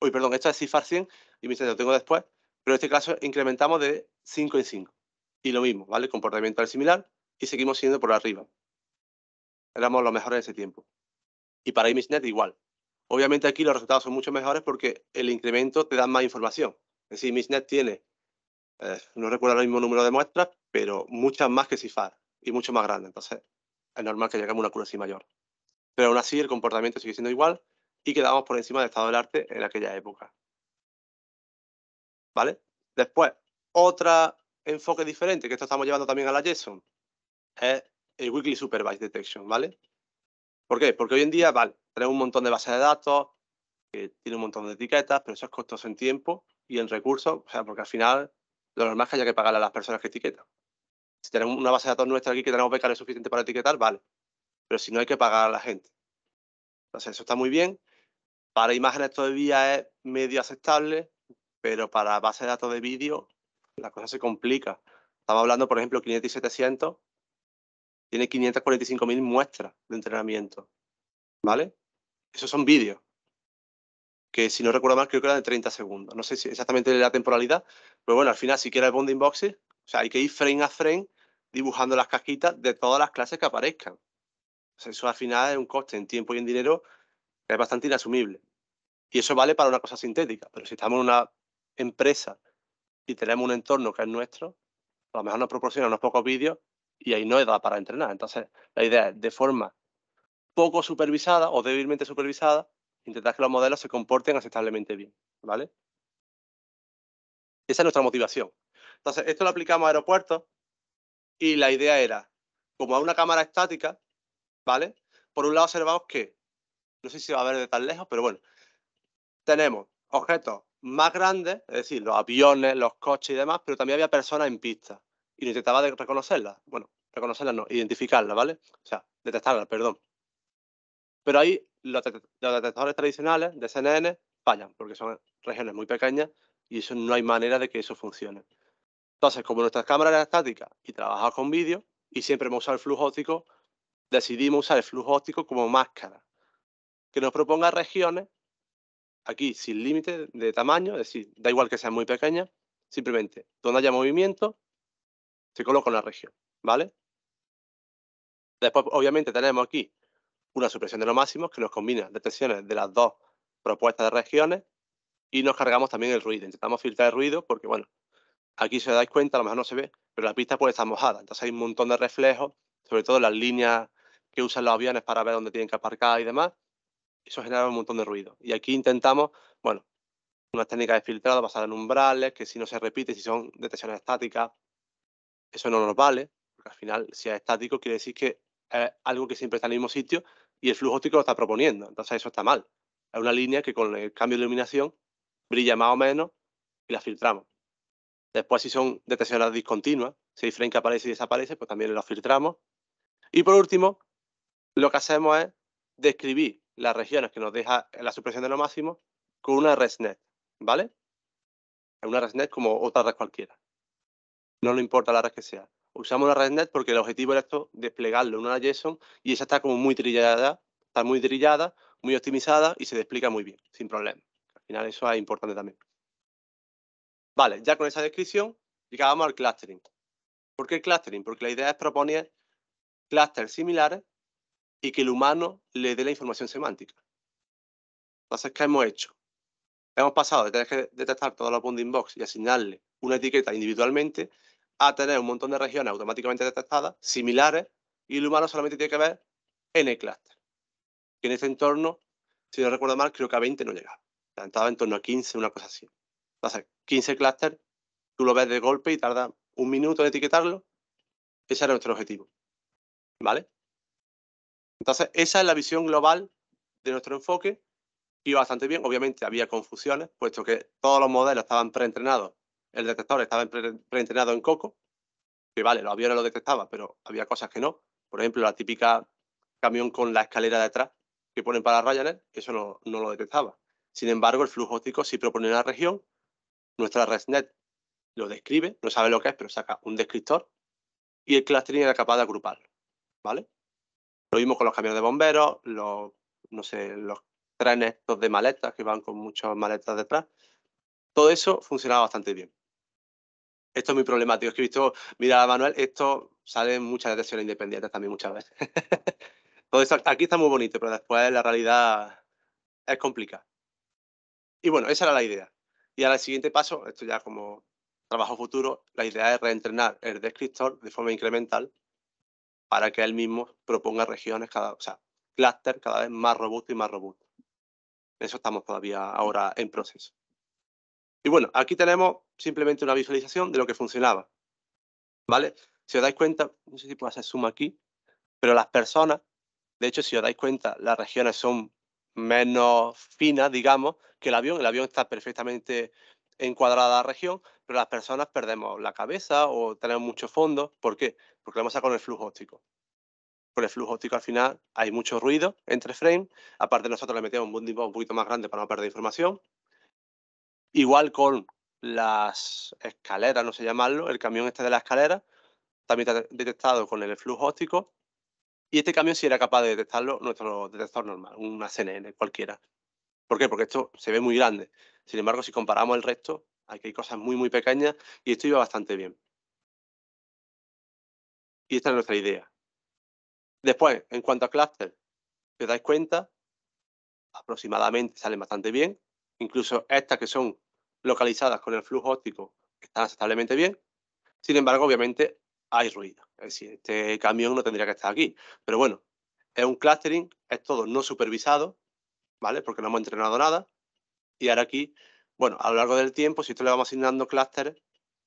Uy, perdón, esto es CIFAR 100, IMISNET lo tengo después. Pero en este caso incrementamos de 5 en 5. Y lo mismo, ¿vale? Comportamiento al similar y seguimos siendo por arriba. Éramos los mejores en ese tiempo. Y para ImageNet igual. Obviamente aquí los resultados son mucho mejores porque el incremento te da más información. Es decir, ImageNet tiene, eh, no recuerdo el mismo número de muestras, pero muchas más que CIFAR y mucho más grande. Entonces, es normal que llegamos a una así mayor. Pero aún así, el comportamiento sigue siendo igual y quedamos por encima del estado del arte en aquella época. ¿vale? Después, otro enfoque diferente, que esto estamos llevando también a la JSON, es el Weekly Supervised Detection, ¿vale? ¿Por qué? Porque hoy en día, vale, tenemos un montón de bases de datos, que tiene un montón de etiquetas, pero eso es costoso en tiempo y en recursos, o sea, porque al final lo normal es que haya que pagar a las personas que etiquetan. Si tenemos una base de datos nuestra aquí que tenemos es suficiente para etiquetar, vale. Pero si no hay que pagar a la gente. Entonces, eso está muy bien. Para imágenes todavía es medio aceptable, pero para base de datos de vídeo la cosa se complica. Estaba hablando, por ejemplo, 500 y 700, tiene 545.000 muestras de entrenamiento, ¿vale? Esos son vídeos, que si no recuerdo mal creo que eran de 30 segundos. No sé si exactamente la temporalidad, pero bueno, al final si quieres bonding boxes, o sea, hay que ir frame a frame dibujando las cajitas de todas las clases que aparezcan. eso al final es un coste en tiempo y en dinero que es bastante inasumible. Y eso vale para una cosa sintética, pero si estamos en una empresa y tenemos un entorno que es nuestro, a lo mejor nos proporciona unos pocos vídeos y ahí no es da para entrenar. Entonces, la idea es de forma poco supervisada o débilmente supervisada, intentar que los modelos se comporten aceptablemente bien, ¿vale? Esa es nuestra motivación. Entonces, esto lo aplicamos a aeropuertos y la idea era, como a una cámara estática, ¿vale? Por un lado observamos que, no sé si va a ver de tan lejos, pero bueno, tenemos objetos más grandes, es decir, los aviones, los coches y demás, pero también había personas en pista y no intentaba de reconocerlas. Bueno, reconocerlas no, identificarlas, ¿vale? O sea, detectarlas, perdón. Pero ahí los, detectores tradicionales de CNN fallan porque son regiones muy pequeñas y eso no hay manera de que eso funcione. Entonces, como nuestra cámara era estática y trabajaba con vídeo y siempre hemos usado el flujo óptico, decidimos usar el flujo óptico como máscara que nos proponga regiones aquí sin límite de tamaño, es decir, da igual que sea muy pequeña, simplemente donde haya movimiento, se coloca una región, ¿vale? Después, obviamente, tenemos aquí una supresión de los máximos que nos combina detecciones de las dos propuestas de regiones y nos cargamos también el ruido. Intentamos filtrar el ruido porque, bueno, aquí se dais cuenta, a lo mejor no se ve, pero la pista puede estar mojada. Entonces hay un montón de reflejos, sobre todo las líneas que usan los aviones para ver dónde tienen que aparcar y demás eso genera un montón de ruido. Y aquí intentamos, bueno, unas técnicas de filtrado basadas en umbrales, que si no se repite, si son detecciones estáticas, eso no nos vale, porque al final, si es estático, quiere decir que es algo que siempre está en el mismo sitio y el flujo óptico lo está proponiendo. Entonces, eso está mal. Es una línea que con el cambio de iluminación brilla más o menos y la filtramos. Después, si son detecciones discontinuas, si hay frame que aparece y desaparece, pues también lo filtramos. Y por último, lo que hacemos es describir las regiones que nos deja la supresión de lo máximo con una ResNet, ¿vale? Una ResNet como otra red cualquiera. No le importa la red que sea. Usamos una ResNet porque el objetivo era esto, desplegarlo en una JSON y esa está como muy trillada, está muy trillada, muy optimizada y se despliega muy bien, sin problema. Al final eso es importante también. Vale, ya con esa descripción llegamos al clustering. ¿Por qué clustering? Porque la idea es proponer clusters similares y que el humano le dé la información semántica. Entonces, ¿qué hemos hecho? Hemos pasado de tener que detectar todos los bounding box y asignarle una etiqueta individualmente a tener un montón de regiones automáticamente detectadas, similares, y el humano solamente tiene que ver en el clúster. Y en este entorno, si no recuerdo mal, creo que a 20 no llegaba. Estaba en torno a 15, una cosa así. Entonces, 15 clústeres, tú lo ves de golpe y tarda un minuto en etiquetarlo. Ese era nuestro objetivo. ¿Vale? Entonces, esa es la visión global de nuestro enfoque y bastante bien. Obviamente había confusiones, puesto que todos los modelos estaban preentrenados. El detector estaba preentrenado en Coco, que vale, los aviones lo detectaban, pero había cosas que no. Por ejemplo, la típica camión con la escalera detrás que ponen para Ryanair, eso no, lo detectaba. Sin embargo, el flujo óptico sí propone una región. Nuestra ResNet lo describe, no sabe lo que es, pero saca un descriptor y el clustering era capaz de agruparlo. ¿Vale? Lo mismo con los camiones de bomberos, los, no sé, los trenes estos de maletas que van con muchas maletas detrás. Todo eso funcionaba bastante bien. Esto es muy problemático. Es que he visto, mira, Manuel, esto sale en muchas detecciones independientes también muchas veces. [laughs] Todo esto aquí está muy bonito, pero después la realidad es complicada. Y bueno, esa era la idea. Y ahora el siguiente paso, esto ya como trabajo futuro, la idea es reentrenar el descriptor de forma incremental para que él mismo proponga regiones, cada, o sea, clúster cada vez más robusto y más robusto. Eso estamos todavía ahora en proceso. Y bueno, aquí tenemos simplemente una visualización de lo que funcionaba. ¿Vale? Si os dais cuenta, no sé si puedo hacer zoom aquí, pero las personas, de hecho, si os dais cuenta, las regiones son menos finas, digamos, que el avión. El avión está perfectamente encuadrada la región, pero las personas perdemos la cabeza o tenemos mucho fondo. ¿Por qué? Porque lo a sacado con el flujo óptico. Con el flujo óptico al final hay mucho ruido entre frame. Aparte nosotros le metemos un bounding un poquito más grande para no perder información. Igual con las escaleras, no sé llamarlo, el camión este de la escalera, también está detectado con el flujo óptico. Y este camión sí era capaz de detectarlo nuestro detector normal, una CNN cualquiera. ¿Por qué? Porque esto se ve muy grande. Sin embargo, si comparamos el resto, aquí hay cosas muy, muy pequeñas y esto iba bastante bien. Y esta es nuestra idea. Después, en cuanto a clúster, si os dais cuenta, aproximadamente salen bastante bien. Incluso estas que son localizadas con el flujo óptico están aceptablemente bien. Sin embargo, obviamente hay ruido. Es decir, este camión no tendría que estar aquí. Pero bueno, es un clustering, es todo no supervisado, ¿vale? Porque no hemos entrenado nada. Y ahora aquí, bueno, a lo largo del tiempo, si esto le vamos asignando clústeres,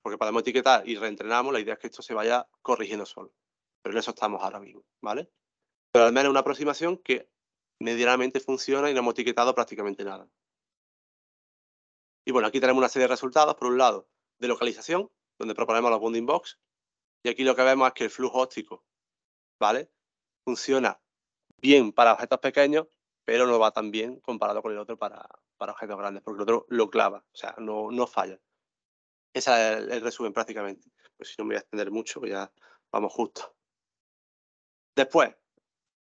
porque podemos etiquetar y reentrenamos, la idea es que esto se vaya corrigiendo solo. Pero en eso estamos ahora mismo, ¿vale? Pero al menos una aproximación que medianamente funciona y no hemos etiquetado prácticamente nada. Y bueno, aquí tenemos una serie de resultados, por un lado, de localización, donde proponemos los bounding box, y aquí lo que vemos es que el flujo óptico, ¿vale? Funciona bien para objetos pequeños, pero no va tan bien comparado con el otro para, para objetos grandes, porque el otro lo clava, o sea, no, no falla. Ese es el, resumen prácticamente. Pues si no me voy a extender mucho, pues ya vamos justo. Después,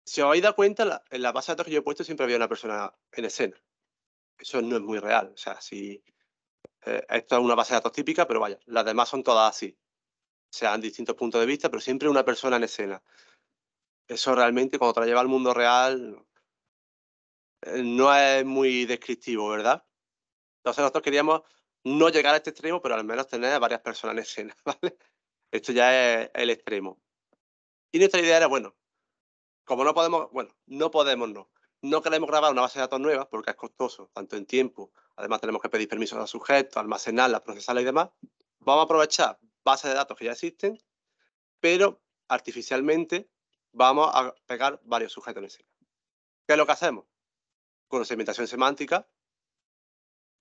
si os habéis dado cuenta, en la base de datos que yo he puesto siempre había una persona en escena. Eso no es muy real. O sea, si eh, esto es una base de datos típica, pero vaya, las demás son todas así. O en distintos puntos de vista, pero siempre una persona en escena. Eso realmente, cuando te la lleva al mundo real, eh, no es muy descriptivo, ¿verdad? Entonces nosotros queríamos no llegar a este extremo, pero al menos tener varias personas en escena, [laughs] ¿vale? Esto ya es el extremo. Y nuestra idea era, bueno, como no podemos, bueno, no podemos, no. No queremos grabar una base de datos nueva porque es costoso, tanto en tiempo. Además tenemos que pedir permiso a sujetos, almacenarlas, procesarlas y demás. Vamos a aprovechar bases de datos que ya existen, pero artificialmente vamos a pegar varios sujetos en escena. ¿Qué es lo que hacemos? con segmentación semántica,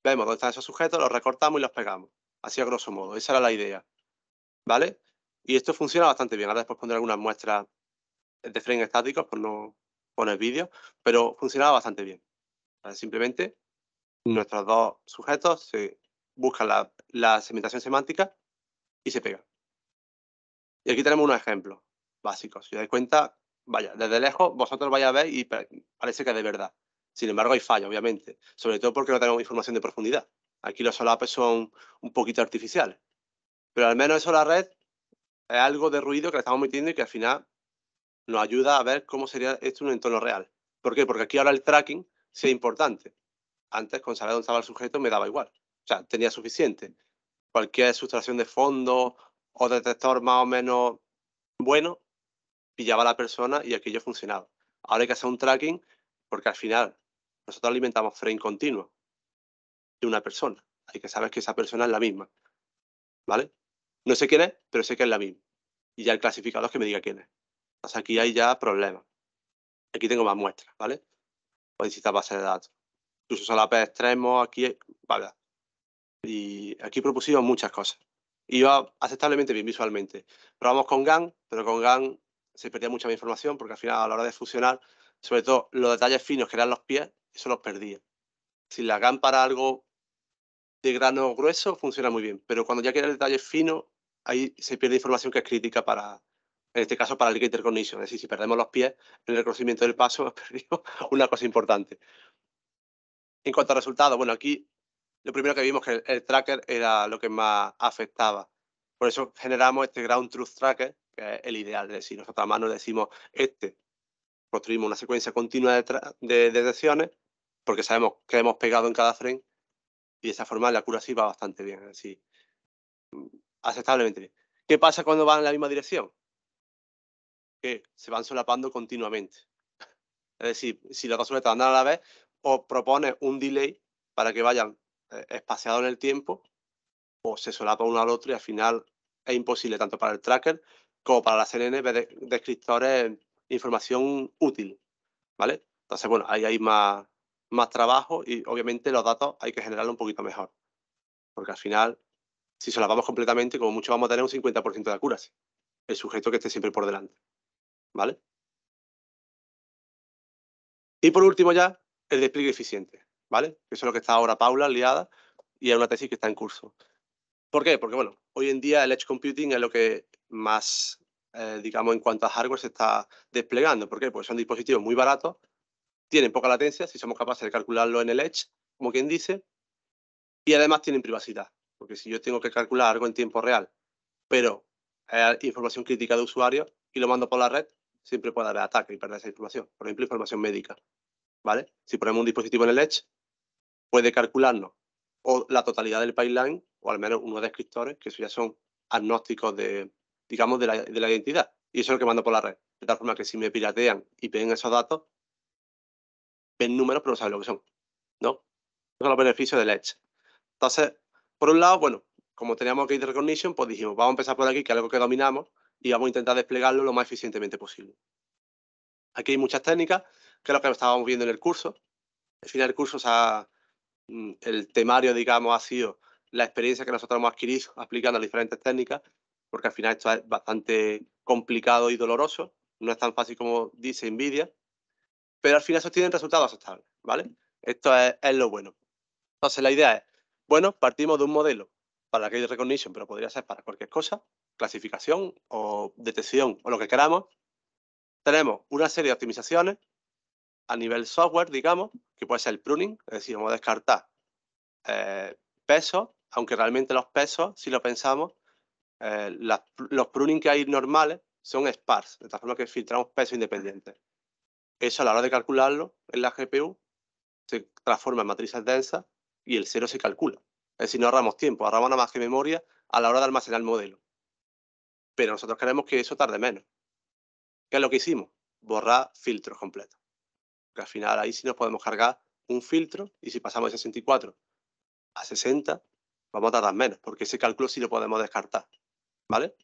vemos dónde están esos sujetos, los recortamos y los pegamos. Así a grosso modo, esa era la idea. ¿Vale? Y esto funciona bastante bien. Ahora después pondré algunas muestras de frame estáticos por no poner vídeo, pero funcionaba bastante bien. Simplemente mm. nuestros dos sujetos se buscan la, segmentación semántica y se pegan. Y aquí tenemos unos ejemplos básicos. Si os dais cuenta, vaya, desde lejos vosotros vais a ver y parece que de verdad. Sin embargo, hay fallas, obviamente, sobre todo porque no tenemos información de profundidad. Aquí los solapes son un poquito artificiales, pero al menos eso la red es algo de ruido que le estamos metiendo y que al final nos ayuda a ver cómo sería esto en un entorno real. ¿Por qué? Porque aquí ahora el tracking sí es importante. Antes, con saber dónde estaba el sujeto, me daba igual. O sea, tenía suficiente. Cualquier sustracción de fondo o detector más o menos bueno, pillaba a la persona y aquello funcionaba. Ahora hay que hacer un tracking porque al final nosotros alimentamos frame continuo de una persona. Hay que saber que esa persona es la misma. ¿Vale? No sé quién es, pero sé que es la misma. Y ya el clasificador es que me diga quién es. O aquí hay ya problemas. Aquí tengo más muestras, ¿vale? Puedes citar base de datos. Incluso P extremo aquí, vale. Y aquí propusimos muchas cosas. Iba aceptablemente bien visualmente. Probamos con GAN, pero con GAN se perdía mucha información porque al final a la hora de fusionar sobre todo los detalles finos que eran los pies, eso los perdía. Si la GAN para algo de grano grueso funciona muy bien, pero cuando ya queda el detalle fino, ahí se pierde información que es crítica para, en este caso, para el gate condition. Es decir, si perdemos los pies en el reconocimiento del paso, [laughs] perdido una cosa importante. En cuanto a resultados, bueno, aquí lo primero que vimos que el, tracker era lo que más afectaba. Por eso generamos este Ground Truth Tracker, que es el ideal. Es decir, nosotros a mano decimos, este construimos una secuencia continua de, detecciones porque sabemos que hemos pegado en cada frame y de esa forma la cura sí va bastante bien, así mm, aceptablemente bien. ¿Qué pasa cuando van en la misma dirección? Que se van solapando continuamente. Es decir, si las dos sueltas a la vez, o propone un delay para que vayan eh, espaciados en el tiempo, o se solapa uno al otro y al final es imposible tanto para el tracker como para las CNN de descriptores información útil, ¿vale? Entonces, bueno, ahí hay más, más trabajo y obviamente los datos hay que generarlos un poquito mejor, porque al final, si se las vamos completamente, como mucho vamos a tener un 50% de accuracy, el sujeto que esté siempre por delante, ¿vale? Y por último ya, el despliegue eficiente, ¿vale? Eso es lo que está ahora Paula liada y es una tesis que está en curso. ¿Por qué? Porque, bueno, hoy en día el edge computing es lo que más eh, digamos, en cuanto a hardware se está desplegando. ¿Por qué? Pues son dispositivos muy baratos, tienen poca latencia, si somos capaces de calcularlo en el Edge, como quien dice, y además tienen privacidad. Porque si yo tengo que calcular algo en tiempo real, pero hay información crítica de usuario y lo mando por la red, siempre puede haber ataque y perder esa información. Por ejemplo, información médica. ¿Vale? Si ponemos un dispositivo en el Edge, puede calcularnos o la totalidad del pipeline, o al menos unos descriptores, que eso ya son agnósticos de, digamos, de la, identidad. Y eso es lo que mando por la red. De tal forma que si me piratean y peguen esos datos, ven números pero no saben lo que son. ¿No? son los beneficios del Edge. Entonces, por un lado, bueno, como teníamos Gate Recognition, pues dijimos, vamos a empezar por aquí, que es algo que dominamos, y vamos a intentar desplegarlo lo más eficientemente posible. Aquí hay muchas técnicas, que es lo que estábamos viendo en el curso. Al final del curso, o sea, mm, el temario, digamos, ha sido la experiencia que nosotros hemos adquirido aplicando las diferentes técnicas porque al final esto es bastante complicado y doloroso, no es tan fácil como dice Nvidia, pero al final tiene resultados aceptables, ¿vale? Esto es, lo bueno. Entonces la idea es, bueno, partimos de un modelo para Gate Recognition, pero podría ser para cualquier cosa, clasificación o detección o lo que queramos. Tenemos una serie de optimizaciones a nivel software, digamos, que puede ser el pruning, es decir, vamos a descartar eh, pesos, aunque realmente los pesos, si lo pensamos, eh, los pruning que hay normales son sparse, de tal forma que filtramos peso independiente. Eso a la hora de calcularlo en la GPU se transforma en matrices densas y el cero se calcula. Es decir, no ahorramos tiempo, ahorramos nada más que memoria a la hora de almacenar el modelo. Pero nosotros queremos que eso tarde menos. ¿Qué es lo que hicimos? Borrar filtros completos. Porque al final ahí sí nos podemos cargar un filtro y si pasamos de 64 a 60, vamos a tardar menos, porque ese cálculo sí lo podemos descartar. ¿Vale?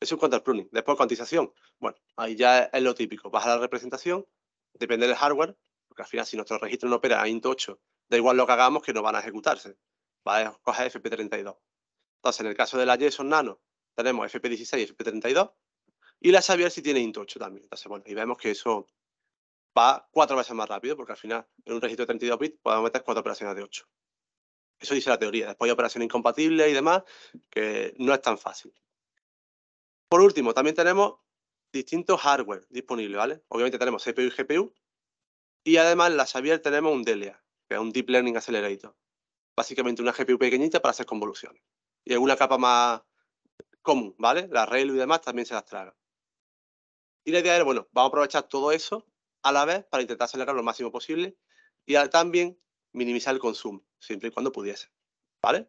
Eso en cuanto pruning. Después, cuantización. Bueno, ahí ya es lo típico. Baja la representación, depende del hardware, porque al final, si nuestro registro no opera a int8, da igual lo que hagamos que no van a ejecutarse. Va a coger FP32. Entonces, en el caso de la JSON Nano, tenemos FP16 y FP32. Y la Xavier si tiene int8 también. Entonces, bueno, y vemos que eso va cuatro veces más rápido, porque al final, en un registro de 32 bits, podemos meter cuatro operaciones de 8. Eso dice la teoría. Después hay operaciones incompatibles y demás, que no es tan fácil. Por último, también tenemos distintos hardware disponibles, ¿vale? Obviamente tenemos CPU y GPU. Y además en la Xavier tenemos un DLA, que es un Deep Learning Accelerator. Básicamente una GPU pequeñita para hacer convoluciones. Y una capa más común, ¿vale? La Rail y demás también se las traga. Y la idea era, bueno, vamos a aprovechar todo eso a la vez para intentar acelerar lo máximo posible y también minimizar el consumo, siempre y cuando pudiese. ¿Vale?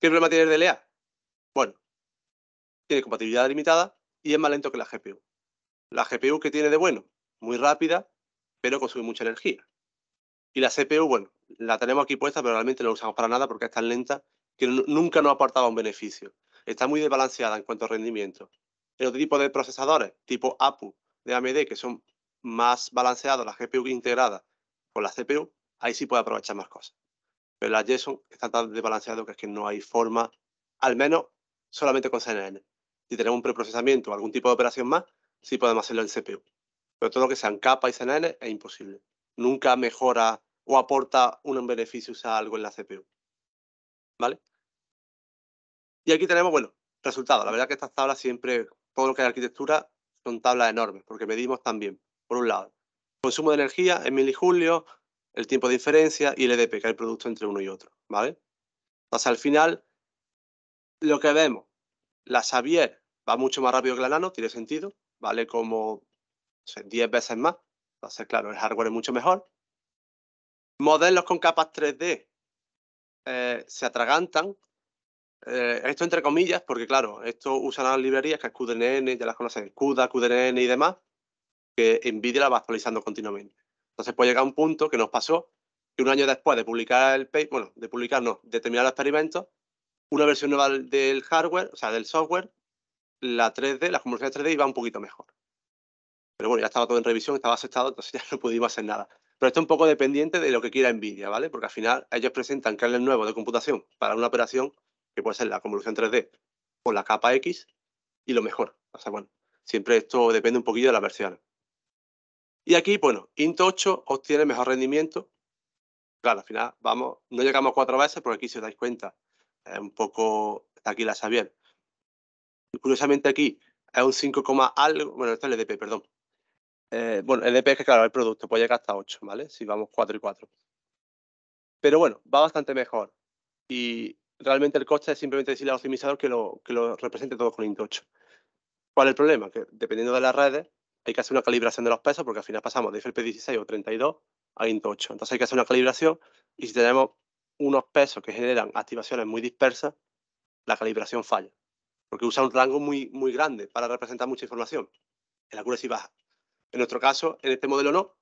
¿Qué problema tiene el DLA? Bueno, tiene compatibilidad limitada y es más lento que la GPU. La GPU que tiene de bueno, muy rápida, pero consume mucha energía. Y la CPU, bueno, la tenemos aquí puesta, pero realmente no la usamos para nada porque es tan lenta que nunca nos aportaba un beneficio. Está muy desbalanceada en cuanto a rendimiento. El otro tipo de procesadores, tipo APU de AMD, que son más balanceados, la GPU integrada con la CPU, ahí sí puede aprovechar más cosas. Pero la JSON está tan desbalanceada que es que no hay forma, al menos solamente con CNN si tenemos un preprocesamiento o algún tipo de operación más, sí podemos hacerlo en CPU. Pero todo lo que sean capa y CNN es imposible. Nunca mejora o aporta un beneficio usar algo en la CPU. ¿Vale? Y aquí tenemos, bueno, resultados. La verdad que estas tablas siempre, todo lo que es arquitectura, son tablas enormes, porque medimos también, por un lado, consumo de energía en milijulios, el tiempo de diferencia y el EDP, que es el producto entre uno y otro, ¿vale? Entonces, al final, lo que vemos, la Xavier va mucho más rápido que la Nano, tiene sentido, vale como 10 veces más. Entonces, claro, el hardware es mucho mejor. Modelos con capas 3D eh, se atragantan. Eh, esto entre comillas, porque claro, esto usan las librerías que es QDNN, ya las conocen, CUDA, QDNN y demás, que NVIDIA la va actualizando continuamente. Entonces puede llegar un punto que nos pasó que un año después de publicar el paper, bueno, de publicar no, de terminar el experimento, una versión nueva del hardware, o sea, del software, la 3D, la convolución 3D iba un poquito mejor. Pero bueno, ya estaba todo en revisión, estaba aceptado, entonces [laughs] ya no pudimos hacer nada. Pero esto es un poco dependiente de lo que quiera NVIDIA, ¿vale? Porque al final ellos presentan kernel nuevo de computación para una operación que puede ser la convolución 3D o la capa X y lo mejor. O sea, bueno, siempre esto depende un poquito de la versión Y aquí, bueno, Int 8 obtiene mejor rendimiento. Claro, al final vamos, no llegamos a cuatro veces, porque aquí si os dais cuenta, es un poco, está aquí la sabía Curiosamente aquí es un 5, algo, bueno, esto es el EDP, perdón. Eh, bueno, el EDP es que, claro, el producto puede llegar hasta 8, ¿vale? Si vamos 4 y 4. Pero bueno, va bastante mejor. Y realmente el coste es simplemente decirle al optimizador que lo, que lo represente todo con int 8. ¿Cuál es el problema? Que dependiendo de las redes, hay que hacer una calibración de los pesos, porque al final pasamos de FLP16 o 32 a int 8. Entonces hay que hacer una calibración y si tenemos unos pesos que generan activaciones muy dispersas, la calibración falla porque usa un rango muy, muy grande para representar mucha información. En la baja. En nuestro caso, en este modelo no,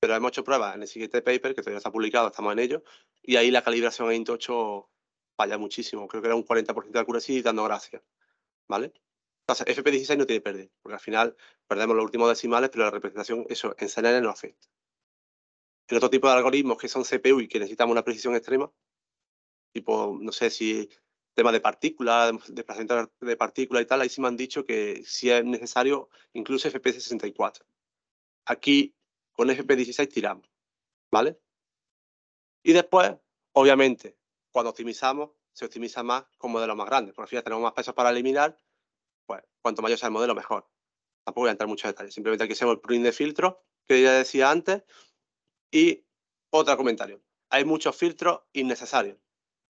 pero hemos hecho pruebas en el siguiente paper, que todavía está publicado, estamos en ello, y ahí la calibración en 8 falla muchísimo. Creo que era un 40% de accuracy dando gracias. ¿Vale? Entonces, FP16 no tiene perder, porque al final perdemos los últimos decimales, pero la representación, eso, en CNN no afecta. en otro tipo de algoritmos que son CPU y que necesitamos una precisión extrema, tipo, no sé si tema de partículas, desplazamiento de partícula y tal, ahí sí me han dicho que si es necesario, incluso FP64. Aquí con FP16 tiramos, ¿vale? Y después, obviamente, cuando optimizamos, se optimiza más con modelos más grandes, porque fíjate, tenemos más pesos para eliminar, pues cuanto mayor sea el modelo, mejor. Tampoco voy a entrar en muchos detalles, simplemente aquí hacemos el pruning de filtro, que ya decía antes, y otro comentario. Hay muchos filtros innecesarios.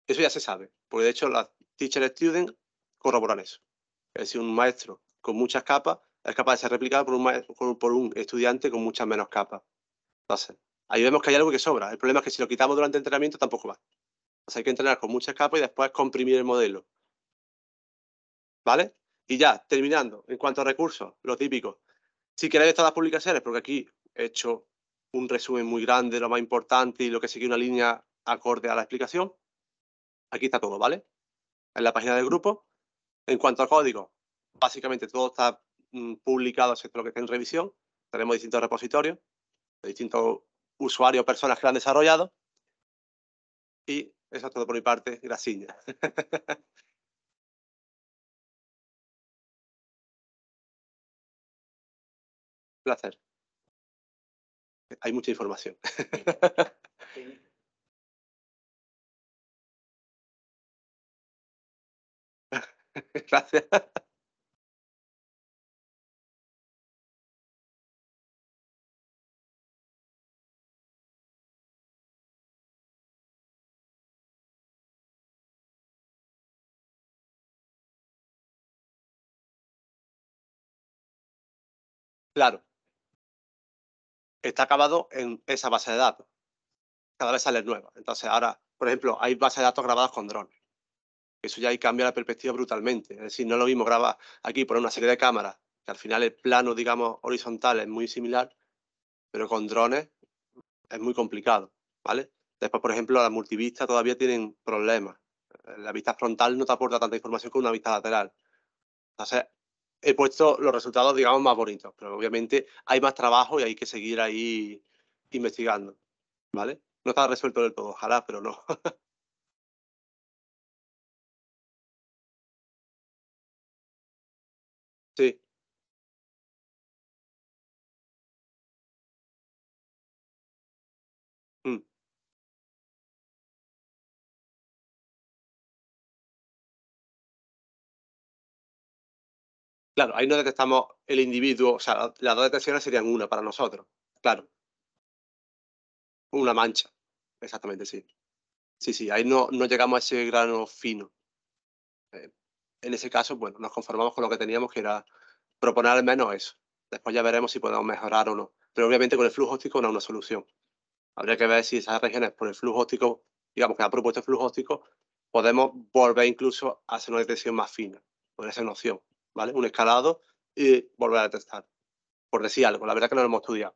Eso ya se sabe. Porque de hecho las teacher student corroboran eso. Es decir, un maestro con muchas capas es capaz de ser replicado por un, estudiante con muchas menos capas. Entonces, ahí vemos que hay algo que sobra. El problema es que si lo quitamos durante el entrenamiento tampoco va. Entonces hay que entrenar con muchas capas y después comprimir el modelo. ¿Vale? Y ya, terminando, en cuanto a recursos, lo típico. Si queréis todas las publicaciones, porque aquí he hecho un resumen muy grande, lo más importante y lo que sigue una línea acorde a la explicación. Aquí está todo, ¿vale? En la página del grupo. En cuanto al código, básicamente todo está mm, publicado, excepto lo que está en revisión. Tenemos distintos repositorios, distintos usuarios personas que lo han desarrollado. Y eso es todo por mi parte. Gracias. [laughs] Placer. Hay mucha información. [laughs] [laughs] Gracias. Claro, está acabado en esa base de datos. Cada vez sale nueva. Entonces, ahora, por ejemplo, hay bases de datos grabadas con drones eso ya ahí cambia la perspectiva brutalmente. Es decir, no lo mismo grabar aquí por una serie de cámaras, que al final el plano, digamos, horizontal es muy similar, pero con drones es muy complicado, ¿vale? Después, por ejemplo, las multivistas todavía tienen problemas. Eh, la vista frontal no te aporta tanta información como una vista lateral. Entonces, he puesto los resultados, digamos, más bonitos, pero obviamente hay más trabajo y hay que seguir ahí investigando, ¿vale? No está resuelto del todo, ojalá, pero no. [laughs] Sí. Mm. Claro, ahí no detectamos el individuo, o sea, las dos detecciones serían una para nosotros. Claro. Una mancha. Exactamente, sí. Sí, sí, ahí no, no llegamos a ese grano fino. Eh, en ese caso, bueno, nos conformamos con lo que teníamos, que era proponer al menos eso. Después ya veremos si podemos mejorar o no. Pero obviamente con el flujo óptico no hay una solución. Habría que ver si esas regiones por el flujo óptico, digamos que ha propuesto el flujo óptico, podemos volver incluso a hacer una detección más fina, por esa noción, ¿vale? Un escalado y volver a detectar, por decir algo. La verdad que no lo hemos estudiado.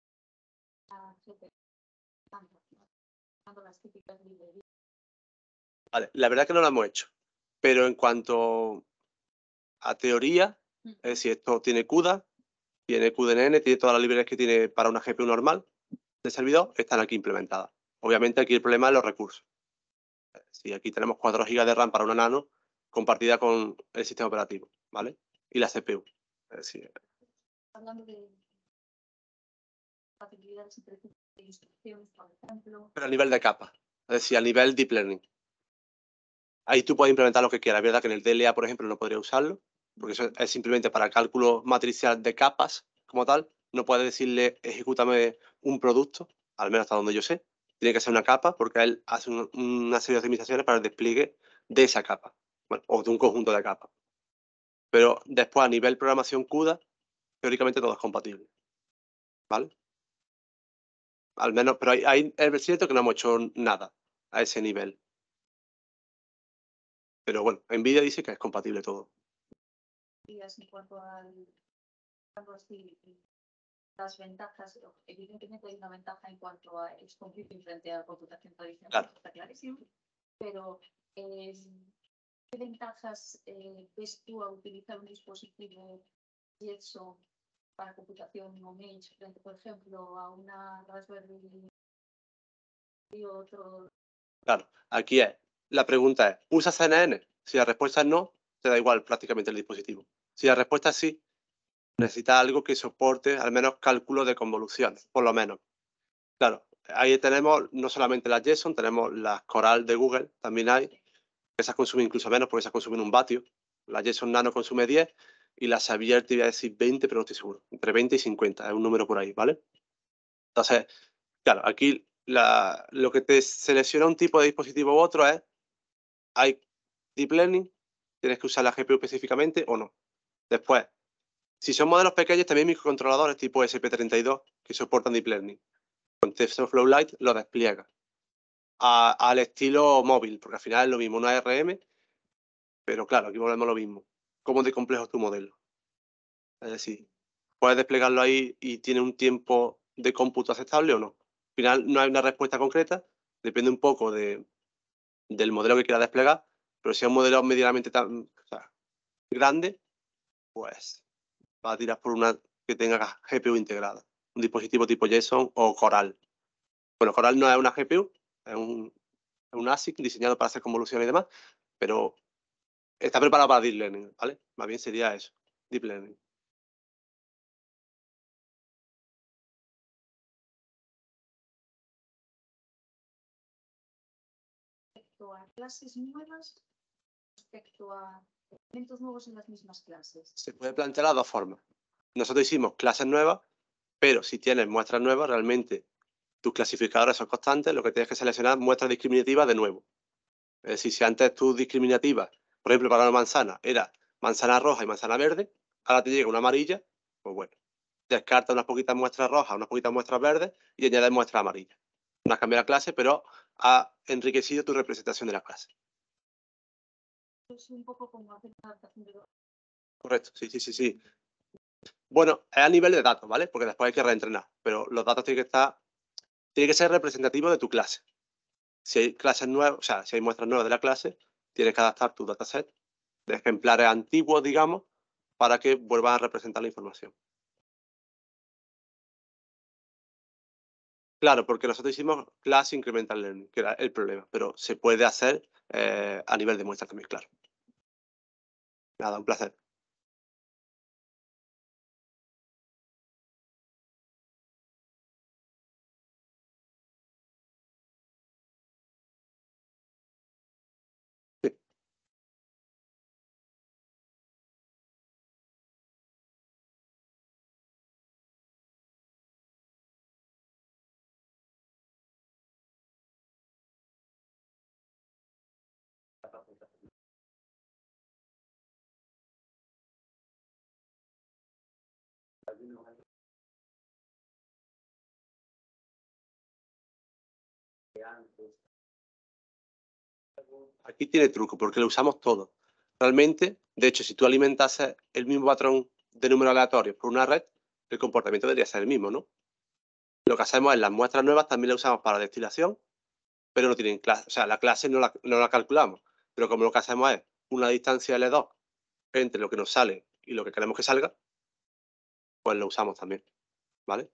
Vale, la verdad que no lo hemos hecho, pero en cuanto a teoría, mm. si esto tiene CUDA, tiene QDNN, tiene todas las librerías que tiene para una GPU normal de servidor, están aquí implementadas. Obviamente aquí el problema es los recursos. Si aquí tenemos 4 GB de RAM para una nano compartida con el sistema operativo, ¿vale? Y la CPU. Es decir, pero a nivel de capa, es decir, a nivel deep learning. Ahí tú puedes implementar lo que quieras, ¿verdad? Que en el DLA, por ejemplo, no podría usarlo, porque eso es simplemente para cálculo matricial de capas como tal. No puedes decirle, ejecútame un producto, al menos hasta donde yo sé. Tiene que ser una capa porque él hace una serie de optimizaciones para el despliegue de esa capa, o de un conjunto de capas. Pero después, a nivel programación CUDA, teóricamente todo es compatible. ¿Vale? al menos, pero hay, es cierto que no hemos hecho nada a ese nivel. Pero bueno, Nvidia dice que es compatible todo. Y así en cuanto al las ventajas, evidentemente hay una ventaja en cuanto a computing frente a la computación tradicional, claro. está clarísimo. Pero ¿qué ventajas eh, ves tú a utilizar un dispositivo Jetson para computación o por ejemplo, a una Raspberry y otro. Claro, aquí es. La pregunta es, ¿usa CNN? Si la respuesta es no, te da igual prácticamente el dispositivo. Si la respuesta es sí, necesita algo que soporte al menos cálculo de convolución por lo menos. Claro, ahí tenemos no solamente la JSON, tenemos la Coral de Google, también hay. Esas consumen incluso menos porque esas consumen un vatio. La JSON Nano consume 10 y las abiertas, te voy a decir 20, pero no estoy seguro. Entre 20 y 50, es un número por ahí, ¿vale? Entonces, claro, aquí la, lo que te selecciona un tipo de dispositivo u otro es, hay deep learning, tienes que usar la GPU específicamente o no. Después, si son modelos pequeños, también microcontroladores tipo SP32 que soportan deep learning. Con TensorFlow Lite lo despliega al estilo móvil, porque al final es lo mismo, una RM, pero claro, aquí volvemos lo mismo cómo de complejo tu modelo. Es decir, puedes desplegarlo ahí y tiene un tiempo de cómputo aceptable o no. Al final no hay una respuesta concreta, depende un poco de, del modelo que quieras desplegar, pero si es un modelo medianamente tan, grande, pues va a tirar por una que tenga GPU integrada, un dispositivo tipo JSON o Coral. Bueno, Coral no es una GPU, es un, un ASIC diseñado para hacer convoluciones y demás, pero está preparado para Deep Learning, ¿vale? Más bien sería eso, Deep Learning. Respecto a clases nuevas, respecto a elementos nuevos en las mismas clases. Se puede plantear de dos formas. Nosotros hicimos clases nuevas, pero si tienes muestras nuevas, realmente tus clasificadores son constantes, lo que tienes que seleccionar muestras discriminativas de nuevo. Es decir, si antes tus discriminativas por ejemplo, para la manzana era manzana roja y manzana verde, ahora te llega una amarilla, pues bueno, descarta unas poquitas muestras rojas, unas poquitas muestras verdes y añade muestras amarillas. No has cambiado la clase, pero ha enriquecido tu representación de la clase. Es un poco como hacer la adaptación de Correcto, sí, sí, sí, Bueno, es a nivel de datos, ¿vale? Porque después hay que reentrenar, pero los datos tienen que estar, tienen que ser representativos de tu clase. Si hay clases nuevas, o sea, si hay muestras nuevas de la clase, tienes que adaptar tu dataset de ejemplares antiguos, digamos, para que vuelvan a representar la información. Claro, porque nosotros hicimos class incremental learning, que era el problema, pero se puede hacer eh, a nivel de muestra también, claro. Nada, un placer. Aquí tiene truco porque lo usamos todo. Realmente, de hecho, si tú alimentases el mismo patrón de número aleatorio por una red, el comportamiento debería ser el mismo, ¿no? Lo que hacemos es las muestras nuevas también las usamos para destilación, pero no tienen clase, o sea, la clase no la, no la calculamos, pero como lo que hacemos es una distancia L2 entre lo que nos sale y lo que queremos que salga, pues lo usamos también, ¿vale?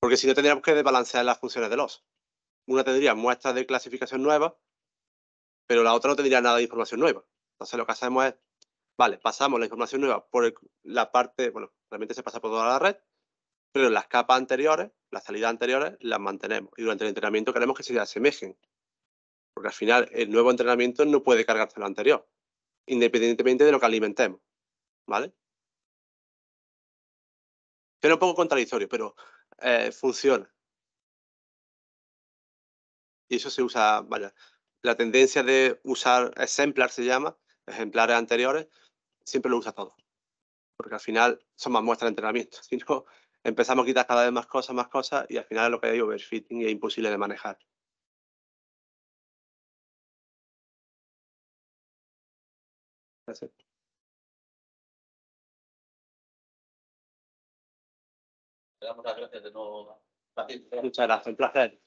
Porque si no tendríamos que desbalancear las funciones de los. Una tendría muestras de clasificación nueva, pero la otra no tendría nada de información nueva. Entonces lo que hacemos es, vale, pasamos la información nueva por la parte, bueno, realmente se pasa por toda la red, pero las capas anteriores, las salidas anteriores, las mantenemos. Y durante el entrenamiento queremos que se asemejen. Porque al final el nuevo entrenamiento no puede cargarse lo anterior, independientemente de lo que alimentemos. ¿Vale? pero un poco contradictorio, pero eh, funciona. Y eso se usa, vaya, la tendencia de usar ejemplar se llama, ejemplares anteriores, siempre lo usa todo. Porque al final son más muestras de entrenamiento. [laughs] Si empezamos a quitar cada vez más cosas, más cosas, y al final lo que hay overfitting es imposible de manejar. Gracias. damos las gracias de nuevo. Gracias. Muchas gracias, un placer.